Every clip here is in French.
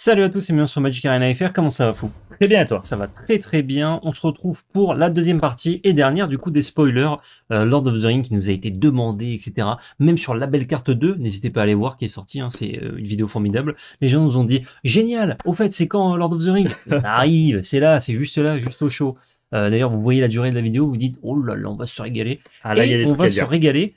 Salut à tous et bienvenue sur Magic Arena FR, comment ça va fou Très bien à toi Ça va très très bien, on se retrouve pour la deuxième partie et dernière du coup des spoilers, euh, Lord of the Ring qui nous a été demandé, etc. Même sur la belle carte 2, n'hésitez pas à aller voir qui est sorti. Hein. c'est euh, une vidéo formidable. Les gens nous ont dit, génial, au fait c'est quand euh, Lord of the Ring Ça arrive, c'est là, c'est juste là, juste au show. D'ailleurs vous voyez la durée de la vidéo, vous dites, oh là là, on va se régaler. Ah, là, il y a des on va se régaler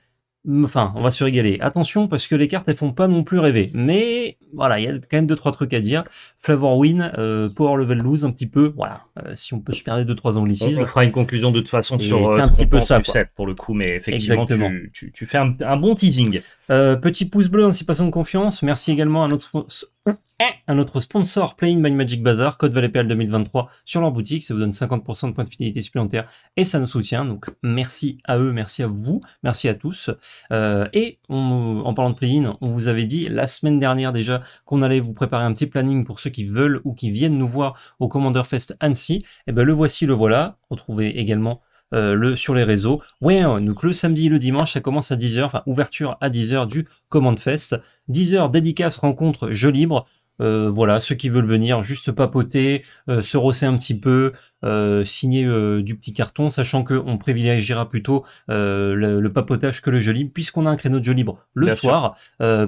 Enfin, on va se régaler. Attention, parce que les cartes, elles font pas non plus rêver. Mais voilà, il y a quand même deux trois trucs à dire. Flavor Win, euh, Power Level Lose, un petit peu. Voilà, euh, si on peut se permettre deux trois anglicismes. On fera une conclusion de toute façon sur euh, un petit peu ça, pour le coup, mais effectivement, tu, tu, fais un, bon teasing. Euh, petit pouce bleu, ainsi hein, si de confiance. Merci également à notre un autre sponsor Playing by Magic Bazaar, code ValetPL 2023 sur leur boutique, ça vous donne 50% de points de fidélité supplémentaires et ça nous soutient, donc merci à eux, merci à vous, merci à tous. Euh, et en parlant de play on vous avait dit la semaine dernière déjà qu'on allait vous préparer un petit planning pour ceux qui veulent ou qui viennent nous voir au Commander Fest Annecy, et eh ben le voici, le voilà, retrouvez également euh, le, sur les réseaux. Oui, hein, donc le samedi et le dimanche, ça commence à 10h, enfin ouverture à 10h du Commander Fest. 10h dédicace rencontre jeu libre. Euh, voilà, ceux qui veulent venir juste papoter, euh, se rosser un petit peu, euh, signer du petit carton, sachant qu'on privilégiera plutôt le, papotage que le jeu libre, puisqu'on a un créneau de jeu libre le soir,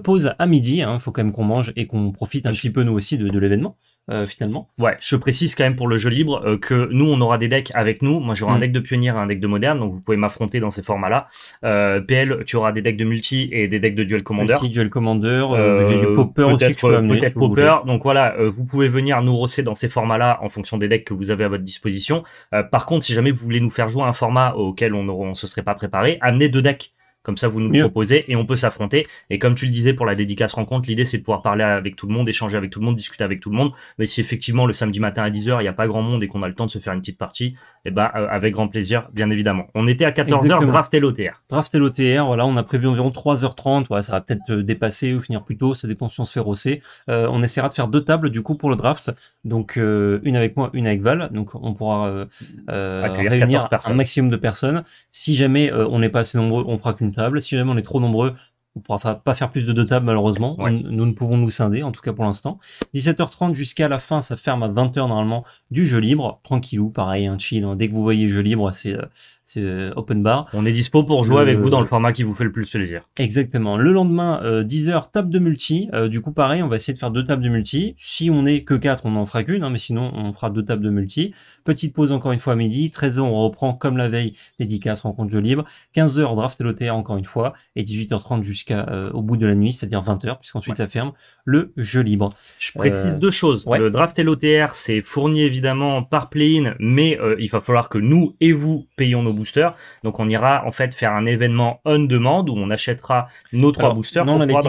pause à midi, il hein, faut quand même qu'on mange et qu'on profite un petit peu nous aussi de l'événement. Euh, finalement. Ouais, je précise quand même pour le jeu libre euh, que nous, on aura des decks avec nous. Moi, j'aurai un mm. deck de pionnier et un deck de moderne, donc vous pouvez m'affronter dans ces formats-là. Euh, PL, tu auras des decks de multi et des decks de duel commander. Multi, duel commander, euh, du popper aussi Peut-être popper. donc voilà, vous pouvez venir nous rosser dans ces formats-là en fonction des decks que vous avez à votre disposition. par contre, si jamais vous voulez nous faire jouer un format auquel on ne se serait pas préparé, amenez deux decks. Comme ça, vous nous le proposez et on peut s'affronter. Et comme tu le disais pour la dédicace rencontre, l'idée c'est de pouvoir parler avec tout le monde, échanger avec tout le monde, discuter avec tout le monde. Mais si effectivement le samedi matin à 10h, il n'y a pas grand monde et qu'on a le temps de se faire une petite partie, eh ben, euh, avec grand plaisir, bien évidemment. On était à 14h, draft et l'OTR. Draft et l'OTR, voilà, on a prévu environ 3h30, ça va peut-être euh, dépasser ou finir plus tôt, ça dépend si on se fait rosser. Euh, on essaiera de faire deux tables du coup pour le draft, donc une avec moi, une avec Val, donc on pourra réunir un maximum de personnes. Si jamais on n'est pas assez nombreux, on fera qu'une table, si jamais on est trop nombreux, on ne pourra pas faire plus de deux tables, malheureusement. Nous, ne pouvons nous scinder, en tout cas pour l'instant. 17h30 jusqu'à la fin, ça ferme à 20h normalement du jeu libre. Tranquillou, pareil, un chill. Hein. Dès que vous voyez jeu libre, c'est euh, c'est euh, open bar. On est dispo pour jouer avec vous dans le format qui vous fait le plus plaisir. Exactement. Le lendemain, 10h, euh, table de multi. Euh, du coup, pareil, on va essayer de faire deux tables de multi. Si on est que 4, on en fera qu'une, hein, mais sinon, on fera deux tables de multi. Petite pause encore une fois à midi. 13h, on reprend comme la veille, dédicace, rencontre jeu libre. 15h, draft et l'OTR encore une fois. Et 18h30 jusqu'à au bout de la nuit, c'est-à-dire 20h, puisqu'ensuite ça ferme le jeu libre. Je précise deux choses. Ouais. Le draft et l'OTR, c'est fourni évidemment par play-in, mais il va falloir que nous et vous payions nos booster, Donc on ira en fait faire un événement on demande où on achètera nos trois boosters non, pour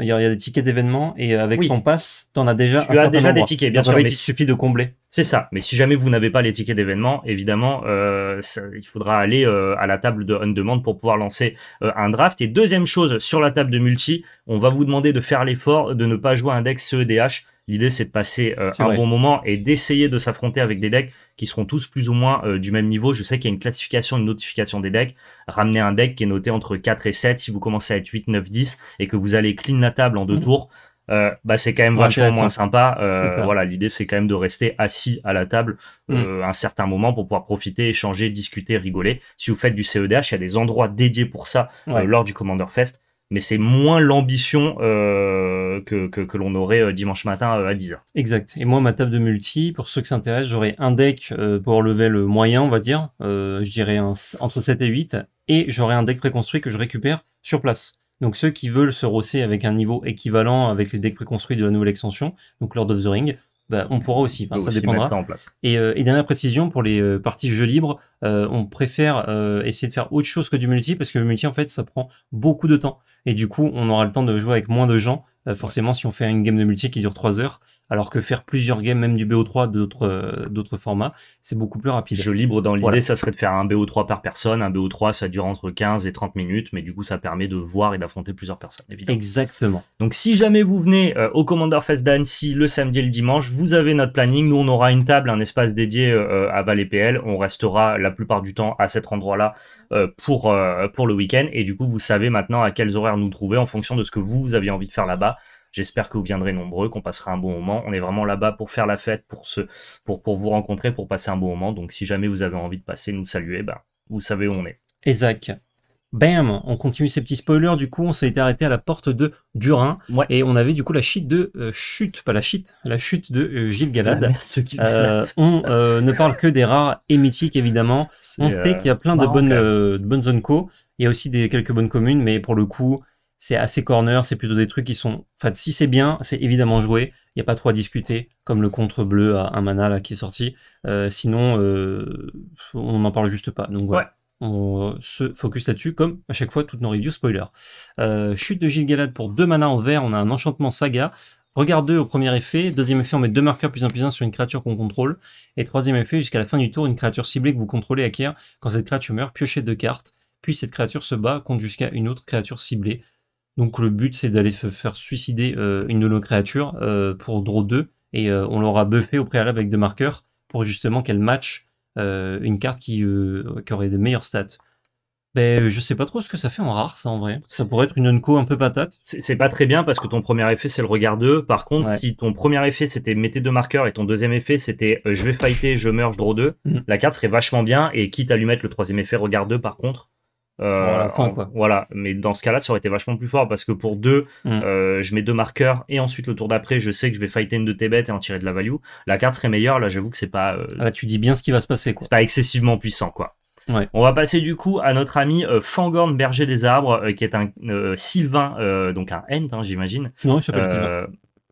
Il y, a, des tickets d'événements et euh, avec oui. ton pass, en as déjà. Tu as déjà des tickets, bien sûr. Mais il suffit de combler. C'est ça. Mais si jamais vous n'avez pas les tickets d'événements, évidemment, euh, il faudra aller euh, à la table de on demande pour pouvoir lancer un draft. Et deuxième chose, sur la table de multi, on va vous demander de faire l'effort de ne pas jouer un deck CEDH L'idée, c'est de passer euh, un bon moment et d'essayer de s'affronter avec des decks qui seront tous plus ou moins euh, du même niveau. Je sais qu'il y a une classification, une notification des decks. Ramener un deck qui est noté entre 4 et 7. Si vous commencez à être 8, 9, 10 et que vous allez clean la table en deux mhm. tours, euh, bah, c'est quand même vachement moins sympa. voilà, l'idée c'est quand même de rester assis à la table mhm. un certain moment pour pouvoir profiter, échanger, discuter, rigoler. Si vous faites du CEDH, il y a des endroits dédiés pour ça lors du Commander Fest mais c'est moins l'ambition euh, que, l'on aurait euh, dimanche matin euh, à 10h. Exact. Et moi, ma table de multi, pour ceux qui s'intéressent, j'aurai un deck pour le moyen, on va dire, je dirais entre 7 et 8, et j'aurai un deck préconstruit que je récupère sur place. Donc ceux qui veulent se rosser avec un niveau équivalent avec les decks préconstruits de la nouvelle extension, donc Lord of the Ring, bah, on pourra aussi, ça dépendra. Et, dernière précision pour les parties jeux libres, on préfère essayer de faire autre chose que du multi parce que le multi en fait ça prend beaucoup de temps. Et du coup, on aura le temps de jouer avec moins de gens. Euh, forcément, si on fait une game de multi qui dure 3 heures, alors que faire plusieurs games, même du BO3 d'autres euh, d'autres formats, c'est beaucoup plus rapide. Je libre dans l'idée, ça serait de faire un BO3 par personne. Un BO3, ça dure entre 15 et 30 minutes, mais du coup, ça permet de voir et d'affronter plusieurs personnes, évidemment. Exactement. Donc, si jamais vous venez euh, au Commander Fest d'Annecy le samedi et le dimanche, vous avez notre planning. Nous, on aura une table, un espace dédié euh, à Valais PL. On restera la plupart du temps à cet endroit-là pour, pour le week-end. Et du coup, vous savez maintenant à quels horaires nous trouver en fonction de ce que vous aviez envie de faire là-bas. J'espère que vous viendrez nombreux, qu'on passera un bon moment. On est vraiment là-bas pour faire la fête, pour, se, pour, pour vous rencontrer, pour passer un bon moment. Donc si jamais vous avez envie de passer, nous saluer, ben, vous savez où on est. Zach, Bam, on continue ces petits spoilers. Du coup, on s'est arrêté à la porte de Durin et on avait du coup la chute de euh, chute, pas la chute, la chute de euh, Gilles Galad. Euh, on ne parle que des rares et mythiques évidemment. On sait qu'il y a plein de bonnes, bonnes zones co. Il y a aussi des quelques bonnes communes, mais pour le coup, c'est assez corner, c'est plutôt des trucs qui sont... Enfin, si c'est bien, c'est évidemment joué, il n'y a pas trop à discuter, comme le contre bleu à un mana là, qui est sorti. Euh, sinon, euh, on n'en parle juste pas. Donc On euh, se focus là-dessus, comme à chaque fois toutes nos reviews spoiler. chute de Gilgalad pour deux manas en vert, on a un enchantement saga. Regarde 2 au premier effet, deuxième effet on met deux marqueurs plus un plus un sur une créature qu'on contrôle, et troisième effet jusqu'à la fin du tour une créature ciblée que vous contrôlez acquiert quand cette créature meurt, piochez deux cartes, puis cette créature se bat contre jusqu'à une autre créature ciblée donc le but c'est d'aller se faire suicider euh, une de nos créatures euh, pour draw 2 et euh, on l'aura buffé au préalable avec deux marqueurs pour justement qu'elle match une carte qui, qui, aurait des meilleures stats. Ben, je sais pas trop ce que ça fait en rare, ça en vrai. Ça pourrait être une unco un peu patate. C'est pas très bien parce que ton premier effet c'est le regard 2. Par contre, si ton premier effet c'était mettez deux marqueurs et ton deuxième effet c'était je vais fighter, je meurs, je draw 2, mm. la carte serait vachement bien. Et quitte à lui mettre le troisième effet regard 2 par contre, euh, voilà, mais dans ce cas-là, ça aurait été vachement plus fort parce que pour deux, mm. euh, je mets deux marqueurs et ensuite le tour d'après, je sais que je vais fighter une de tes bêtes et en tirer de la value. La carte serait meilleure. Là, j'avoue que c'est pas. Euh, ah, tu dis bien ce qui va se passer, quoi. C'est pas excessivement puissant, quoi. On va passer du coup à notre ami Fangorn Berger des Arbres, qui est un Sylvain, donc un Hent, hein, j'imagine. Non, il s'appelle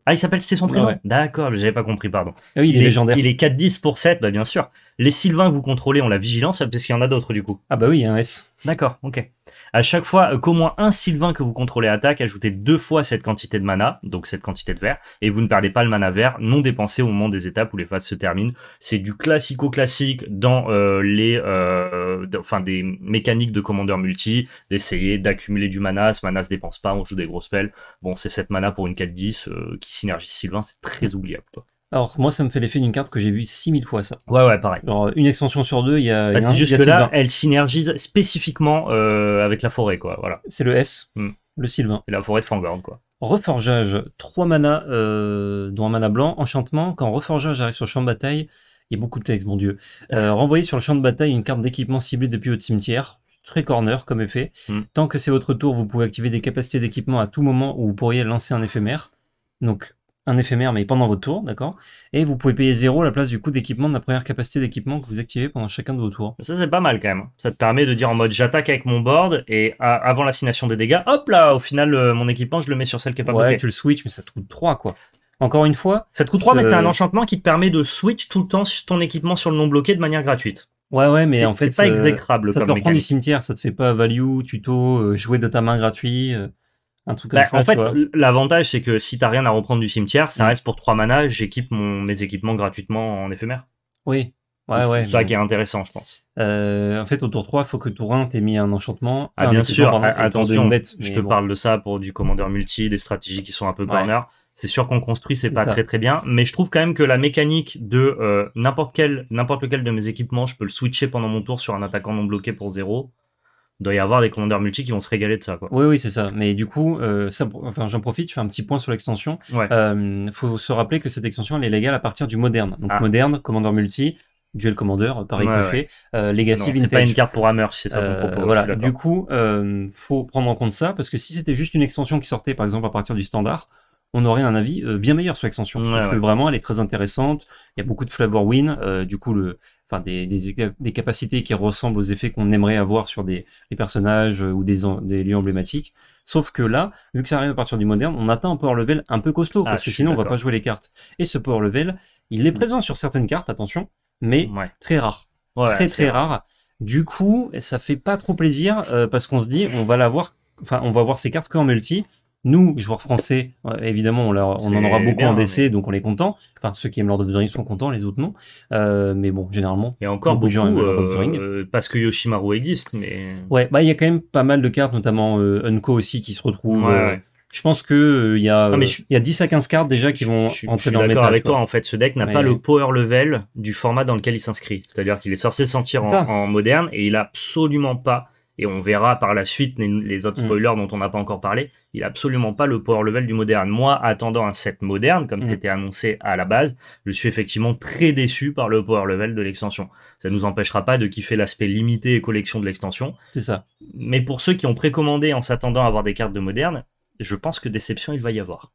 Ah, il s'appelle, c'est son prénom. D'accord, j'avais pas compris, pardon. Ah il, est légendaire. Il est 4-10 pour 7, bah, bien sûr. Les Sylvains, que vous contrôlez ont la vigilance, parce qu'il y en a d'autres du coup. Ah bah oui, il y a un S. D'accord, ok. À chaque fois euh, qu'au moins un Sylvain que vous contrôlez attaque, ajoutez deux fois cette quantité de mana, donc cette quantité de vert, et vous ne perdez pas le mana vert non dépensé au moment des étapes où les phases se terminent. C'est du classico-classique dans euh, les, euh, enfin des mécaniques de commandeur multi, d'essayer d'accumuler du mana, ce mana se dépense pas, on joue des grosses spells. Bon, c'est cette mana pour une 4-10 qui synergie Sylvain, c'est très oubliable. Quoi. Alors moi ça me fait l'effet d'une carte que j'ai vue 6000 fois ça. Ouais ouais pareil. Alors une extension sur deux, il y a... Bah, juste là, elle synergise spécifiquement euh, avec la forêt quoi, voilà. C'est le S, hmm. le Sylvain. C'est la forêt de Fangorn quoi. Reforgeage, 3 mana, euh, dont un mana blanc, enchantement, quand Reforgeage arrive sur le champ de bataille, il y a beaucoup de texte, mon dieu. Euh, renvoyer sur le champ de bataille une carte d'équipement ciblée depuis votre cimetière, très corner comme effet. Hmm. Tant que c'est votre tour, vous pouvez activer des capacités d'équipement à tout moment où vous pourriez lancer un éphémère. Donc un éphémère, mais pendant votre tour, d'accord Et vous pouvez payer zéro à la place du coût d'équipement de la première capacité d'équipement que vous activez pendant chacun de vos tours. Ça, c'est pas mal quand même. Ça te permet de dire en mode j'attaque avec mon board et avant l'assignation des dégâts, hop là, au final, euh, mon équipement, je le mets sur celle qui est pas bloquée. Ouais, tu le switch mais ça te coûte 3 quoi. Encore une fois. Ça te coûte 3, mais c'est un enchantement qui te permet de switch tout le temps ton équipement sur le non bloqué de manière gratuite. Ouais, ouais, mais en fait. C'est pas euh, exécrable comme Ça te du cimetière, ça te fait pas value, tuto, euh, jouer de ta main gratuit truc bah, comme en fait, l'avantage, c'est que si t'as rien à reprendre du cimetière, ça mm. reste pour 3 manas, j'équipe mes équipements gratuitement en éphémère. Oui. Ouais, c'est ça qui est intéressant, je pense. Euh, en fait, au tour 3, il faut que tour 1 mis un enchantement. Ah, bien sûr, ah, attention, je te parle de ça pour du commandeur multi, des stratégies qui sont un peu corner. C'est sûr qu'on construit, c'est pas très très bien, mais je trouve quand même que la mécanique de euh, n'importe quel, n'importe lequel de mes équipements, je peux le switcher pendant mon tour sur un attaquant non bloqué pour 0 il doit y avoir des commandeurs multi qui vont se régaler de ça. Quoi. Oui, oui, c'est ça. Mais du coup, euh, ça, enfin, j'en profite, je fais un petit point sur l'extension. Il euh, faut se rappeler que cette extension, elle est légale à partir du moderne. Donc ah. moderne, commandeur multi, Duel commandeur pareil ouais, euh, Legacy non, Vintage. pas une carte pour Hammer, c'est ça qu'on euh, propose. voilà. Du coup, euh, faut prendre en compte ça parce que si c'était juste une extension qui sortait, par exemple, à partir du standard, on aurait un avis euh, bien meilleur sur l'extension. parce que vraiment, elle est très intéressante. Il y a beaucoup de flavor win. Euh, du coup, le, enfin, des, capacités qui ressemblent aux effets qu'on aimerait avoir sur des, personnages euh, ou des, des lieux emblématiques. Sauf que là, vu que ça arrive à partir du moderne, on atteint un power level un peu costaud, ah, parce que sinon on va pas jouer les cartes. Et ce power level, il est mm. présent sur certaines cartes, attention, mais très rare. Ouais, très très rare. Du coup, ça fait pas trop plaisir, parce qu'on se dit, on va l'avoir, enfin, on va voir ces cartes qu'en multi, nous, joueurs français, euh, évidemment, on, on en aura beaucoup en DC, donc on est content. Enfin, ceux qui aiment Lord of the Rings sont contents, les autres non. Euh, mais bon, généralement. Et encore beaucoup, de gens euh, parce que Yoshimaru existe, mais. Ouais, bah il y a quand même pas mal de cartes, notamment Unko aussi, qui se retrouvent. Je pense que il y a il y a 10 à 15 cartes déjà qui vont je, entrer dans le métal. D'accord avec toi. En fait, ce deck n'a pas le power level du format dans lequel il s'inscrit. C'est-à-dire qu'il est censé sentir en, en moderne et il a absolument pas et on verra par la suite les, autres mm. spoilers dont on n'a pas encore parlé, il n'a absolument pas le power level du moderne. Moi, attendant un set moderne, comme mm. c'était annoncé à la base, je suis effectivement très déçu par le power level de l'extension. Ça ne nous empêchera pas de kiffer l'aspect limité et collection de l'extension. C'est ça. Mais pour ceux qui ont précommandé en s'attendant à avoir des cartes de moderne, je pense que déception il va y avoir.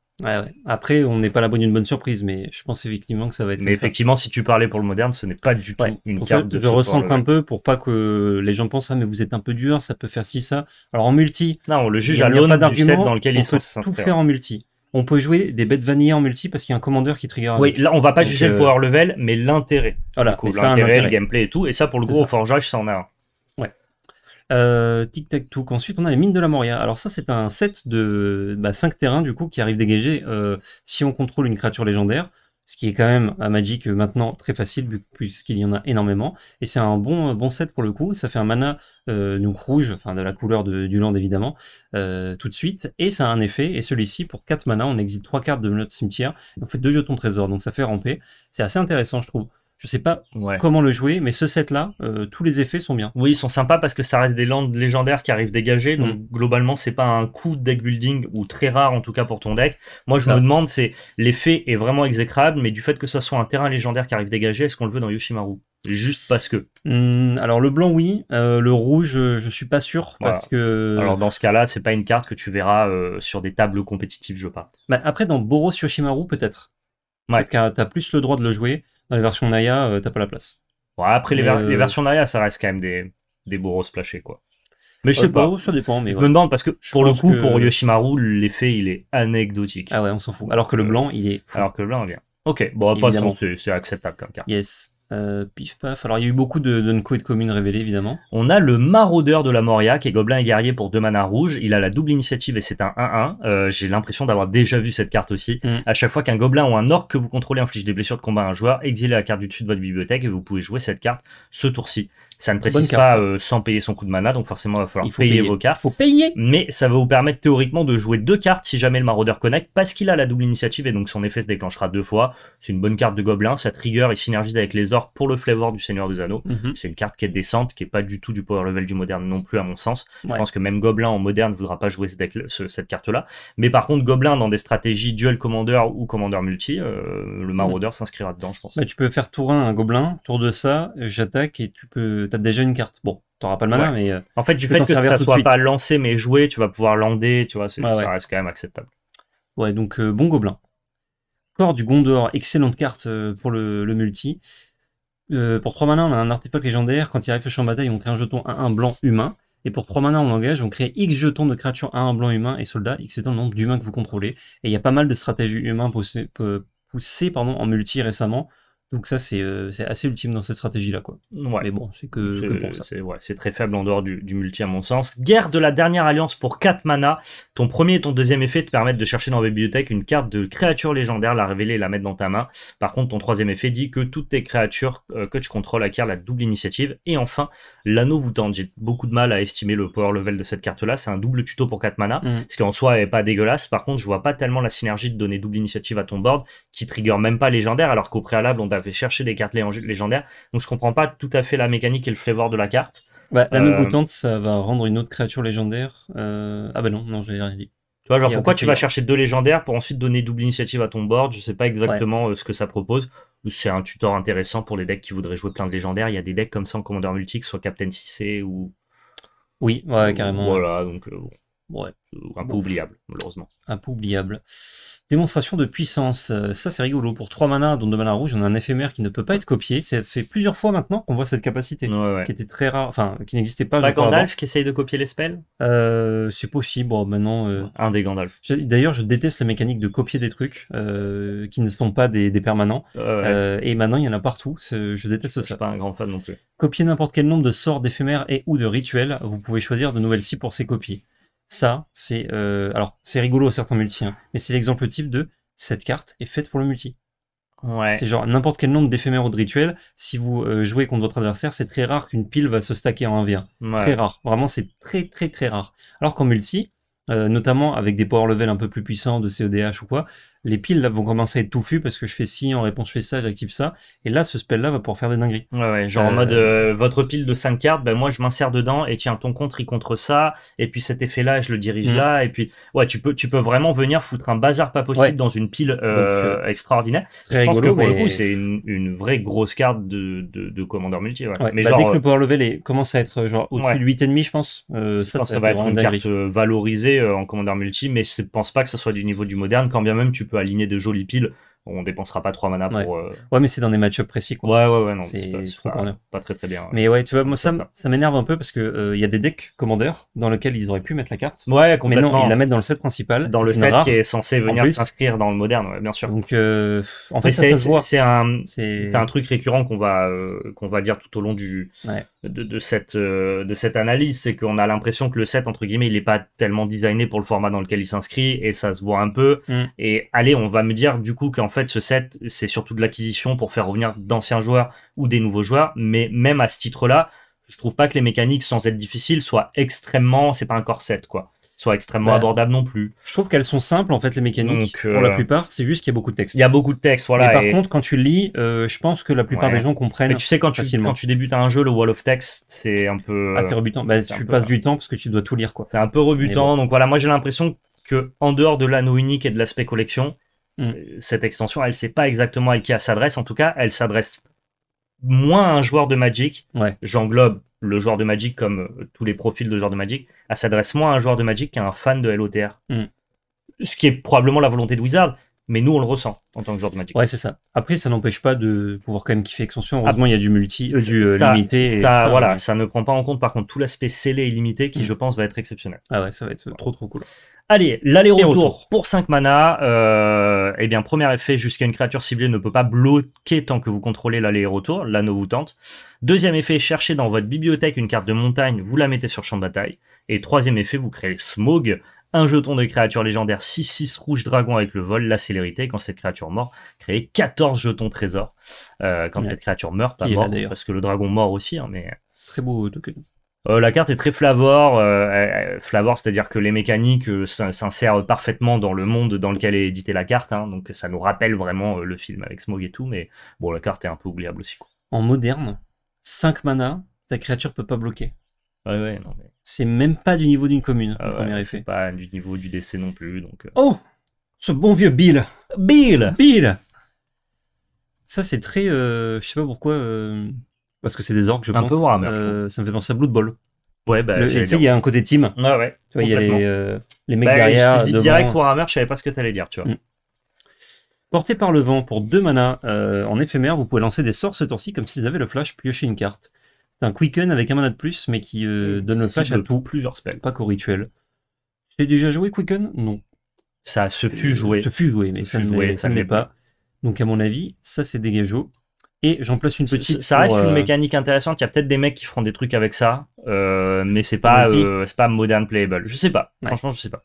Après, on n'est pas pour une bonne surprise, mais je pense effectivement que ça va être. Mais effectivement, si tu parlais pour le moderne, ce n'est pas du tout une de Je ressens un peu pour pas que les gens pensent ah mais vous êtes un peu dur, ça peut faire ci ça. Alors en multi, non, on le juge à l'aune du set dans lequel il peut tout faire en multi. On peut jouer des bêtes vanillées en multi parce qu'il y a un commandeur qui trigger. Oui, là on va pas juger le euh, power level, mais l'intérêt. Voilà, l'intérêt, le gameplay et tout. Et ça pour le gros au forgeage, ça en a un. Euh, tic tac Ensuite, on a les mines de la Moria. Alors ça, c'est un set de 5 bah, terrains du coup qui arrive dégagé euh, si on contrôle une créature légendaire, ce qui est quand même à Magic euh, maintenant très facile puisqu'il y en a énormément. Et c'est un bon euh, bon set pour le coup. Ça fait un mana euh, rouge, enfin de la couleur du land évidemment, tout de suite. Et ça a un effet. Et celui-ci, pour 4 mana, on exile 3 cartes de notre cimetière. Et on fait 2 jetons trésor, donc ça fait ramper. C'est assez intéressant, je trouve. Je sais pas comment le jouer, mais ce set-là, euh, tous les effets sont bien. Oui, ils sont sympas parce que ça reste des landes légendaires qui arrivent dégagées. Mm. Donc globalement, c'est pas un coup de deck building ou très rare en tout cas pour ton deck. Moi, je me demande, c'est l'effet est vraiment exécrable, mais du fait que ça soit un terrain légendaire qui arrive dégagé, est-ce qu'on le veut dans Yoshimaru Juste parce que. Hmm, alors le blanc, oui. Euh, le rouge, euh, je suis pas sûr parce que. Alors dans ce cas-là, c'est pas une carte que tu verras sur des tables compétitives, je veux pas. Bah, après, dans Boros Yoshimaru, peut-être. Ouais. Peut-être que plus le droit de le jouer. Dans les versions Naya, euh, t'as pas la place. après, euh, les, versions Naya, ça reste quand même des, des bourreaux splashés, quoi. Mais je euh, sais bah pas. ça dépend. Mais je me demande parce que pour le coup, pour Yoshimaru, l'effet il est anecdotique. Ah ouais, on s'en fout. Alors que le blanc, il est. Alors que le blanc, il Ok, bon, pas c'est, c'est acceptable comme carte. Yes. Euh, pif paf. Alors il y a eu beaucoup de, de et de communes révélées évidemment. On a le maraudeur de la Moria qui est gobelin et guerrier pour deux manas rouges. Il a la double initiative et c'est un 1-1. Euh, j'ai l'impression d'avoir déjà vu cette carte aussi. Mm. À chaque fois qu'un gobelin ou un orc que vous contrôlez inflige des blessures de combat à un joueur, exilez la carte du dessus de votre bibliothèque et vous pouvez jouer cette carte ce tour-ci. Ça ne précise pas euh, sans payer son coup de mana, donc forcément, il va falloir payer, vos cartes. Il faut payer Mais ça va vous permettre théoriquement de jouer deux cartes si jamais le maraudeur connecte, parce qu'il a la double initiative et donc son effet se déclenchera deux fois. C'est une bonne carte de gobelin, ça trigger et synergise avec les orques pour le flavor du Seigneur des Anneaux. Mhm. C'est une carte qui est décente, qui n'est pas du tout du power level du moderne non plus, à mon sens. Je pense que même gobelin en moderne ne voudra pas jouer cette carte-là. Mais par contre, gobelin dans des stratégies duel commander ou commander multi, euh, le maraudeur s'inscrira dedans, je pense. Bah, tu peux faire tour 1 un gobelin, tour de ça, j'attaque et tu peux t'as déjà une carte. Bon, t'auras pas le mana, mais euh, en fait, du fait que ça soit pas lancé mais joué, tu vas pouvoir lander, tu vois, c'est ça reste quand même acceptable. Ouais, donc euh, bon gobelin. Corps du Gondor, excellente carte euh, pour le, multi. pour 3 mana, on a un artefact légendaire. Quand il arrive au champ de bataille, on crée un jeton 1-1 blanc humain. Et pour 3 mana, on engage, on crée X jetons de créatures à un blanc humain et soldats X étant le nombre d'humains que vous contrôlez. Et il y a pas mal de stratégies humains poussées, pousser pardon, en multi récemment donc ça, euh, c'est assez ultime dans cette stratégie-là. quoi. Ouais. Mais bon, c'est que, pour ça. C'est très faible en dehors du, multi, à mon sens. Guerre de la dernière alliance pour 4 mana. Ton premier et ton deuxième effet te permettent de chercher dans la bibliothèque une carte de créature légendaire, la révéler et la mettre dans ta main. Par contre, ton troisième effet dit que toutes tes créatures euh, que tu contrôles acquièrent la double initiative. Et enfin, l'anneau vous tente. J'ai beaucoup de mal à estimer le power level de cette carte-là. C'est un double tuto pour 4 mana, mhm. ce qui en soi est pas dégueulasse. Par contre, je vois pas tellement la synergie de donner double initiative à ton board qui trigger même pas légendaire, alors qu'au préalable, on avait cherché des cartes légendaires. Donc, je comprends pas tout à fait la mécanique et le flavor de la carte. Bah, l'anneau euh, ça va rendre une autre créature légendaire. Euh, ah ben non, non, j'ai rien dit. Tu vois, genre, pourquoi tu vas chercher deux légendaires pour ensuite donner double initiative à ton board Je sais pas exactement euh, ce que ça propose c'est un tutor intéressant pour les decks qui voudraient jouer plein de légendaires. Il y a des decks comme ça en commandeur multi, que soit Captain 6 ou. Oui, ouais, carrément. Voilà, donc euh, bon. ouais. Euh, un peu oubliable, malheureusement. Un peu oubliable. Démonstration de puissance, euh, ça c'est rigolo. Pour 3 manas, dont deux mana rouges, on a un éphémère qui ne peut pas être copié. Ça fait plusieurs fois maintenant qu'on voit cette capacité, qui était très rare, enfin qui n'existait pas. Pas Gandalf qui essaye de copier les spells euh, C'est possible, bon, maintenant. Euh, un des Gandalf. D'ailleurs, je déteste la mécanique de copier des trucs qui ne sont pas des, permanents. et maintenant, il y en a partout. Je déteste ça. Je suis pas un grand fan non plus. Copier n'importe quel nombre de sorts d'éphémères et ou de rituels, vous pouvez choisir de nouvelles cibles pour ces copies. Ça, c'est euh, alors c'est rigolo certains multi, hein, mais c'est l'exemple type de cette carte est faite pour le multi. Ouais. C'est genre n'importe quel nombre d'éphémères ou de rituels. Si vous euh, jouez contre votre adversaire, c'est très rare qu'une pile va se stacker en 1v1. Très rare. Vraiment, c'est très très très rare. Alors qu'en multi, euh, notamment avec des power level un peu plus puissants de CEDH ou quoi, les piles là vont commencer à être touffues parce que je fais ci, en réponse je fais ça, j'active ça. Et là, ce spell là va pouvoir faire des dingueries. Ouais, ouais genre en euh, mode euh, votre pile de 5 cartes, ben moi je m'insère dedans et tiens, ton contre il contre ça. Et puis cet effet là, je le dirige mm. là. Et puis ouais, tu peux, tu peux vraiment venir foutre un bazar pas possible dans une pile euh, extraordinaire. Très rigolo, pour le coup, c'est une, vraie grosse carte de, de, commandeur multi. Ouais. mais bah, genre, dès que le power level commence à être genre au-dessus de 8,5, je pense, ça, va être une carte valorisée en commandeur multi, mais je pense pas que ça soit du niveau du moderne, quand bien même tu peux aligné de jolies piles on dépensera pas trois mana pour. Euh, ouais, mais c'est dans des match précis. Quoi. Ouais, ouais, ouais, non, c'est pas, pas, très très bien. Mais ouais, tu vois, moi ça, m'énerve un peu parce que euh, il y a des decks commandeurs dans lesquels ils auraient pu mettre la carte. Ouais, complètement. Mais non, ils la mettent dans le set principal. Dans le set qui est censé venir s'inscrire dans le moderne, bien sûr. Donc, euh, en fait, ça, ça C'est un, un, truc récurrent qu'on va, qu'on va dire tout au long du, de, de, cette, de cette analyse, c'est qu'on a l'impression que le set, entre guillemets, il n'est pas tellement designé pour le format dans lequel il s'inscrit et ça se voit un peu. Mm. Et allez, on va me dire du coup qu'en fait, fait, ce set, c'est surtout de l'acquisition pour faire revenir d'anciens joueurs ou des nouveaux joueurs. Mais même à ce titre-là, je trouve pas que les mécaniques, sans être difficiles, soient extrêmement. C'est pas un corset, quoi. Soient extrêmement abordable bah, abordables non plus. Je trouve qu'elles sont simples, en fait, les mécaniques. Euh, pour la plupart, c'est juste qu'il y a beaucoup de texte. Il y a beaucoup de texte, voilà. par contre, quand tu lis, euh, je pense que la plupart des gens comprennent. Mais tu sais, quand tu, quand tu débutes un jeu, le wall of text, c'est un peu. Assez ah, rebutant. Bah, tu passes du temps parce que tu dois tout lire, quoi. C'est un peu rebutant. Donc voilà, moi j'ai l'impression que en dehors de l'anneau unique et de l'aspect collection, Mm. Euh, cette extension, elle ne sait pas exactement à qui elle s'adresse. En tout cas, elle s'adresse moins à un joueur de Magic. Ouais. J'englobe le joueur de Magic comme euh, tous les profils de joueurs de Magic. Elle s'adresse moins à un joueur de Magic qu'à un fan de LOTR. Mm. Ce qui est probablement la volonté de Wizard mais nous on le ressent en tant que genre de Magic. Ouais, c'est ça. Après, ça n'empêche pas de pouvoir quand même kiffer Extension. Heureusement, il y a du multi, euh, du euh, limité. voilà, euh, ça ne prend pas en compte par contre tout l'aspect scellé et limité qui, je pense, va être exceptionnel. Ah ouais, ça va être trop trop cool. Allez, l'aller-retour pour 5 mana. eh bien, premier effet, jusqu'à une créature ciblée ne peut pas bloquer tant que vous contrôlez l'aller-retour. L'anneau vous tente. Deuxième effet, cherchez dans votre bibliothèque une carte de montagne, vous la mettez sur champ de bataille. Et troisième effet, vous créez Smog, un jeton de créature légendaire 6-6 rouge dragon avec le vol, la célérité. Quand cette créature mort, créer 14 jetons trésor. Euh, quand cette créature meurt, pas mort, parce que le dragon mort aussi. Hein, mais... Euh, très beau euh, la carte est très flavor, flavor, c'est-à-dire que les mécaniques s'insèrent parfaitement dans le monde dans lequel est édité la carte, hein, donc ça nous rappelle vraiment le film avec Smog et tout, mais bon, la carte est un peu oubliable aussi. En moderne, 5 mana, ta créature peut pas bloquer. Ah c'est même pas du niveau d'une commune, ah C'est pas du niveau du décès non plus. Donc... Euh. Oh Ce bon vieux Bill Bill Bill Ça, c'est très. Euh, je sais pas pourquoi. Euh, parce que c'est des orques, je pense. Un peu ça me fait penser à Blood Bowl. Ouais, bah. Tu sais, il y a un côté team. Ouais, ah ouais, Tu vois, Il y a les, les mecs bah, derrière. Je direct Warhammer, je savais pas ce que t'allais dire, tu vois. Mm. Porté par le vent pour deux manas en éphémère, vous pouvez lancer des sorts ce tour-ci comme s'ils avaient le flash piocher une carte. C'est un Quicken avec un mana de plus, mais qui euh, donne le flash à tout. Plusieurs spells. Pas qu'au rituel. C'est déjà joué Quicken Non. Ça se fut euh, joué. Se fut joué, mais ça, ne l'est pas. Donc à mon avis, ça c'est dégageux Et j'en place une petite. Ça reste une euh, mécanique intéressante. Il y a peut-être des mecs qui feront des trucs avec ça, mais c'est pas, c'est pas modern playable. Je sais pas. Franchement, je sais pas.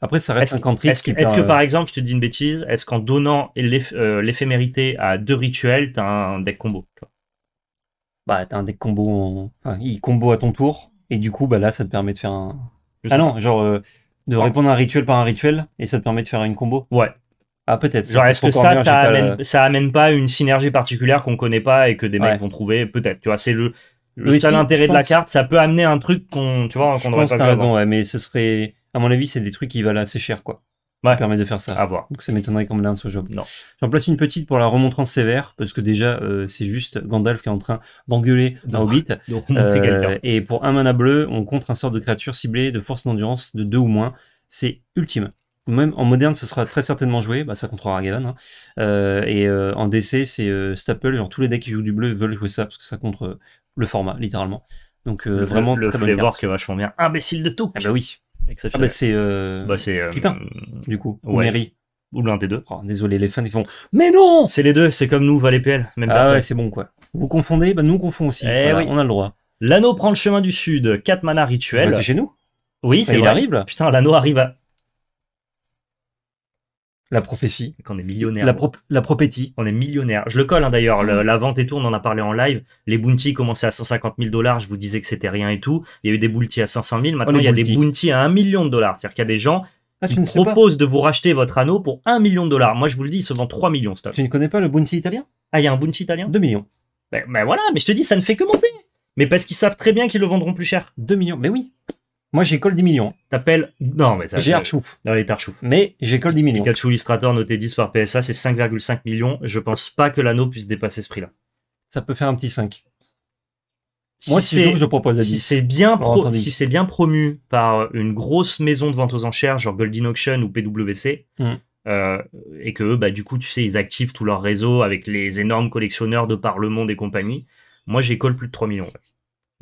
Après, ça reste un cantrip. Est-ce que, par exemple, je te dis une bêtise, est-ce qu'en donnant l'éphémérité à deux rituels, t'as un deck combo bah, t'as un deck combo. il combo à ton tour. Et du coup, bah là, ça te permet de faire un. Ah non, genre euh, de répondre à un rituel par un rituel. Et ça te permet de faire une combo. Ouais. Ah, peut-être. Genre, est-ce que ça, ça, amène, pas une synergie particulière qu'on connaît pas et que des mecs vont trouver Peut-être. Tu vois, c'est le. Le oui, de la carte, ça peut amener un truc qu'on, tu vois, qu'on pas raison, mais ce serait, à mon avis, c'est des trucs qui valent assez cher, quoi ouais. permet de faire ça. voir. Donc ça m'étonnerait lance soit job. Non. J'en place une petite pour la remontrance sévère, parce que déjà, euh, c'est juste Gandalf qui est en train d'engueuler dans hobbit. Donc, euh, et pour un mana bleu, on contre un sort de créature ciblée de force d'endurance de 2 ou moins. C'est ultime même en moderne, ce sera très certainement joué, bah, ça contre Ragavan. Hein. Euh, et en DC, c'est staple, Dans tous les decks qui jouent du bleu veulent jouer ça parce que ça contre le format, littéralement. Donc vraiment le très bonne carte. qui est vachement bien. Imbécile de tout. Ah bah oui. Ah bah c'est euh, bah, euh, Pipin, du coup, ou Mary. Ou l'un des deux. Oh, désolé, les fans ils font Mais non C'est les deux, c'est comme nous, Valet PL. Même ah ouais, c'est bon quoi. Vous confondez, bah nous on confond aussi. Eh on a le droit. L'anneau prend le chemin du sud, 4 manas rituels. Bah, chez nous Oui, c'est Il arrive là. Putain, l'anneau arrive à la prophétie. Qu'on est millionnaire. La, prophétie. On est millionnaire. Je le colle hein, d'ailleurs. Mm. La vente et tout, on en a parlé en live. Les bounties commençaient à 150 000 dollars. Je vous disais que c'était rien et tout. Il y a eu des bounties à 500 000. Maintenant, oh, il y a des bounties à 1 million de dollars. C'est-à-dire qu'il y a des gens ah, qui proposent de vous racheter votre anneau pour 1 million de dollars. Moi, je vous le dis, il se vend 3 millions, Tu ne connais pas le bounty italien Ah, il y a un bounty italien 2 millions. Mais ben, ben voilà, mais je te dis, ça ne fait que monter. Mais parce qu'ils savent très bien qu'ils le vendront plus cher. 2 millions, mais oui. Moi, j'ai j'école 10 millions. T'appelles. Non, mais ça. J'ai euh, Archouf. Non, il Archouf. Mais j'école 10 millions. Pikachu Illustrator noté 10 par PSA, c'est 5,5 millions. Je pense pas que l'anneau puisse dépasser ce prix-là. Ça peut faire un petit 5. Moi, si je, propose à c'est bien, si bien promu par une grosse maison de vente aux enchères, genre Golden Auction ou PWC, hmm. euh, et que, bah, du coup, tu sais, ils activent tout leur réseau avec les énormes collectionneurs de par le monde et compagnie. Moi, j'ai j'école plus de 3 millions.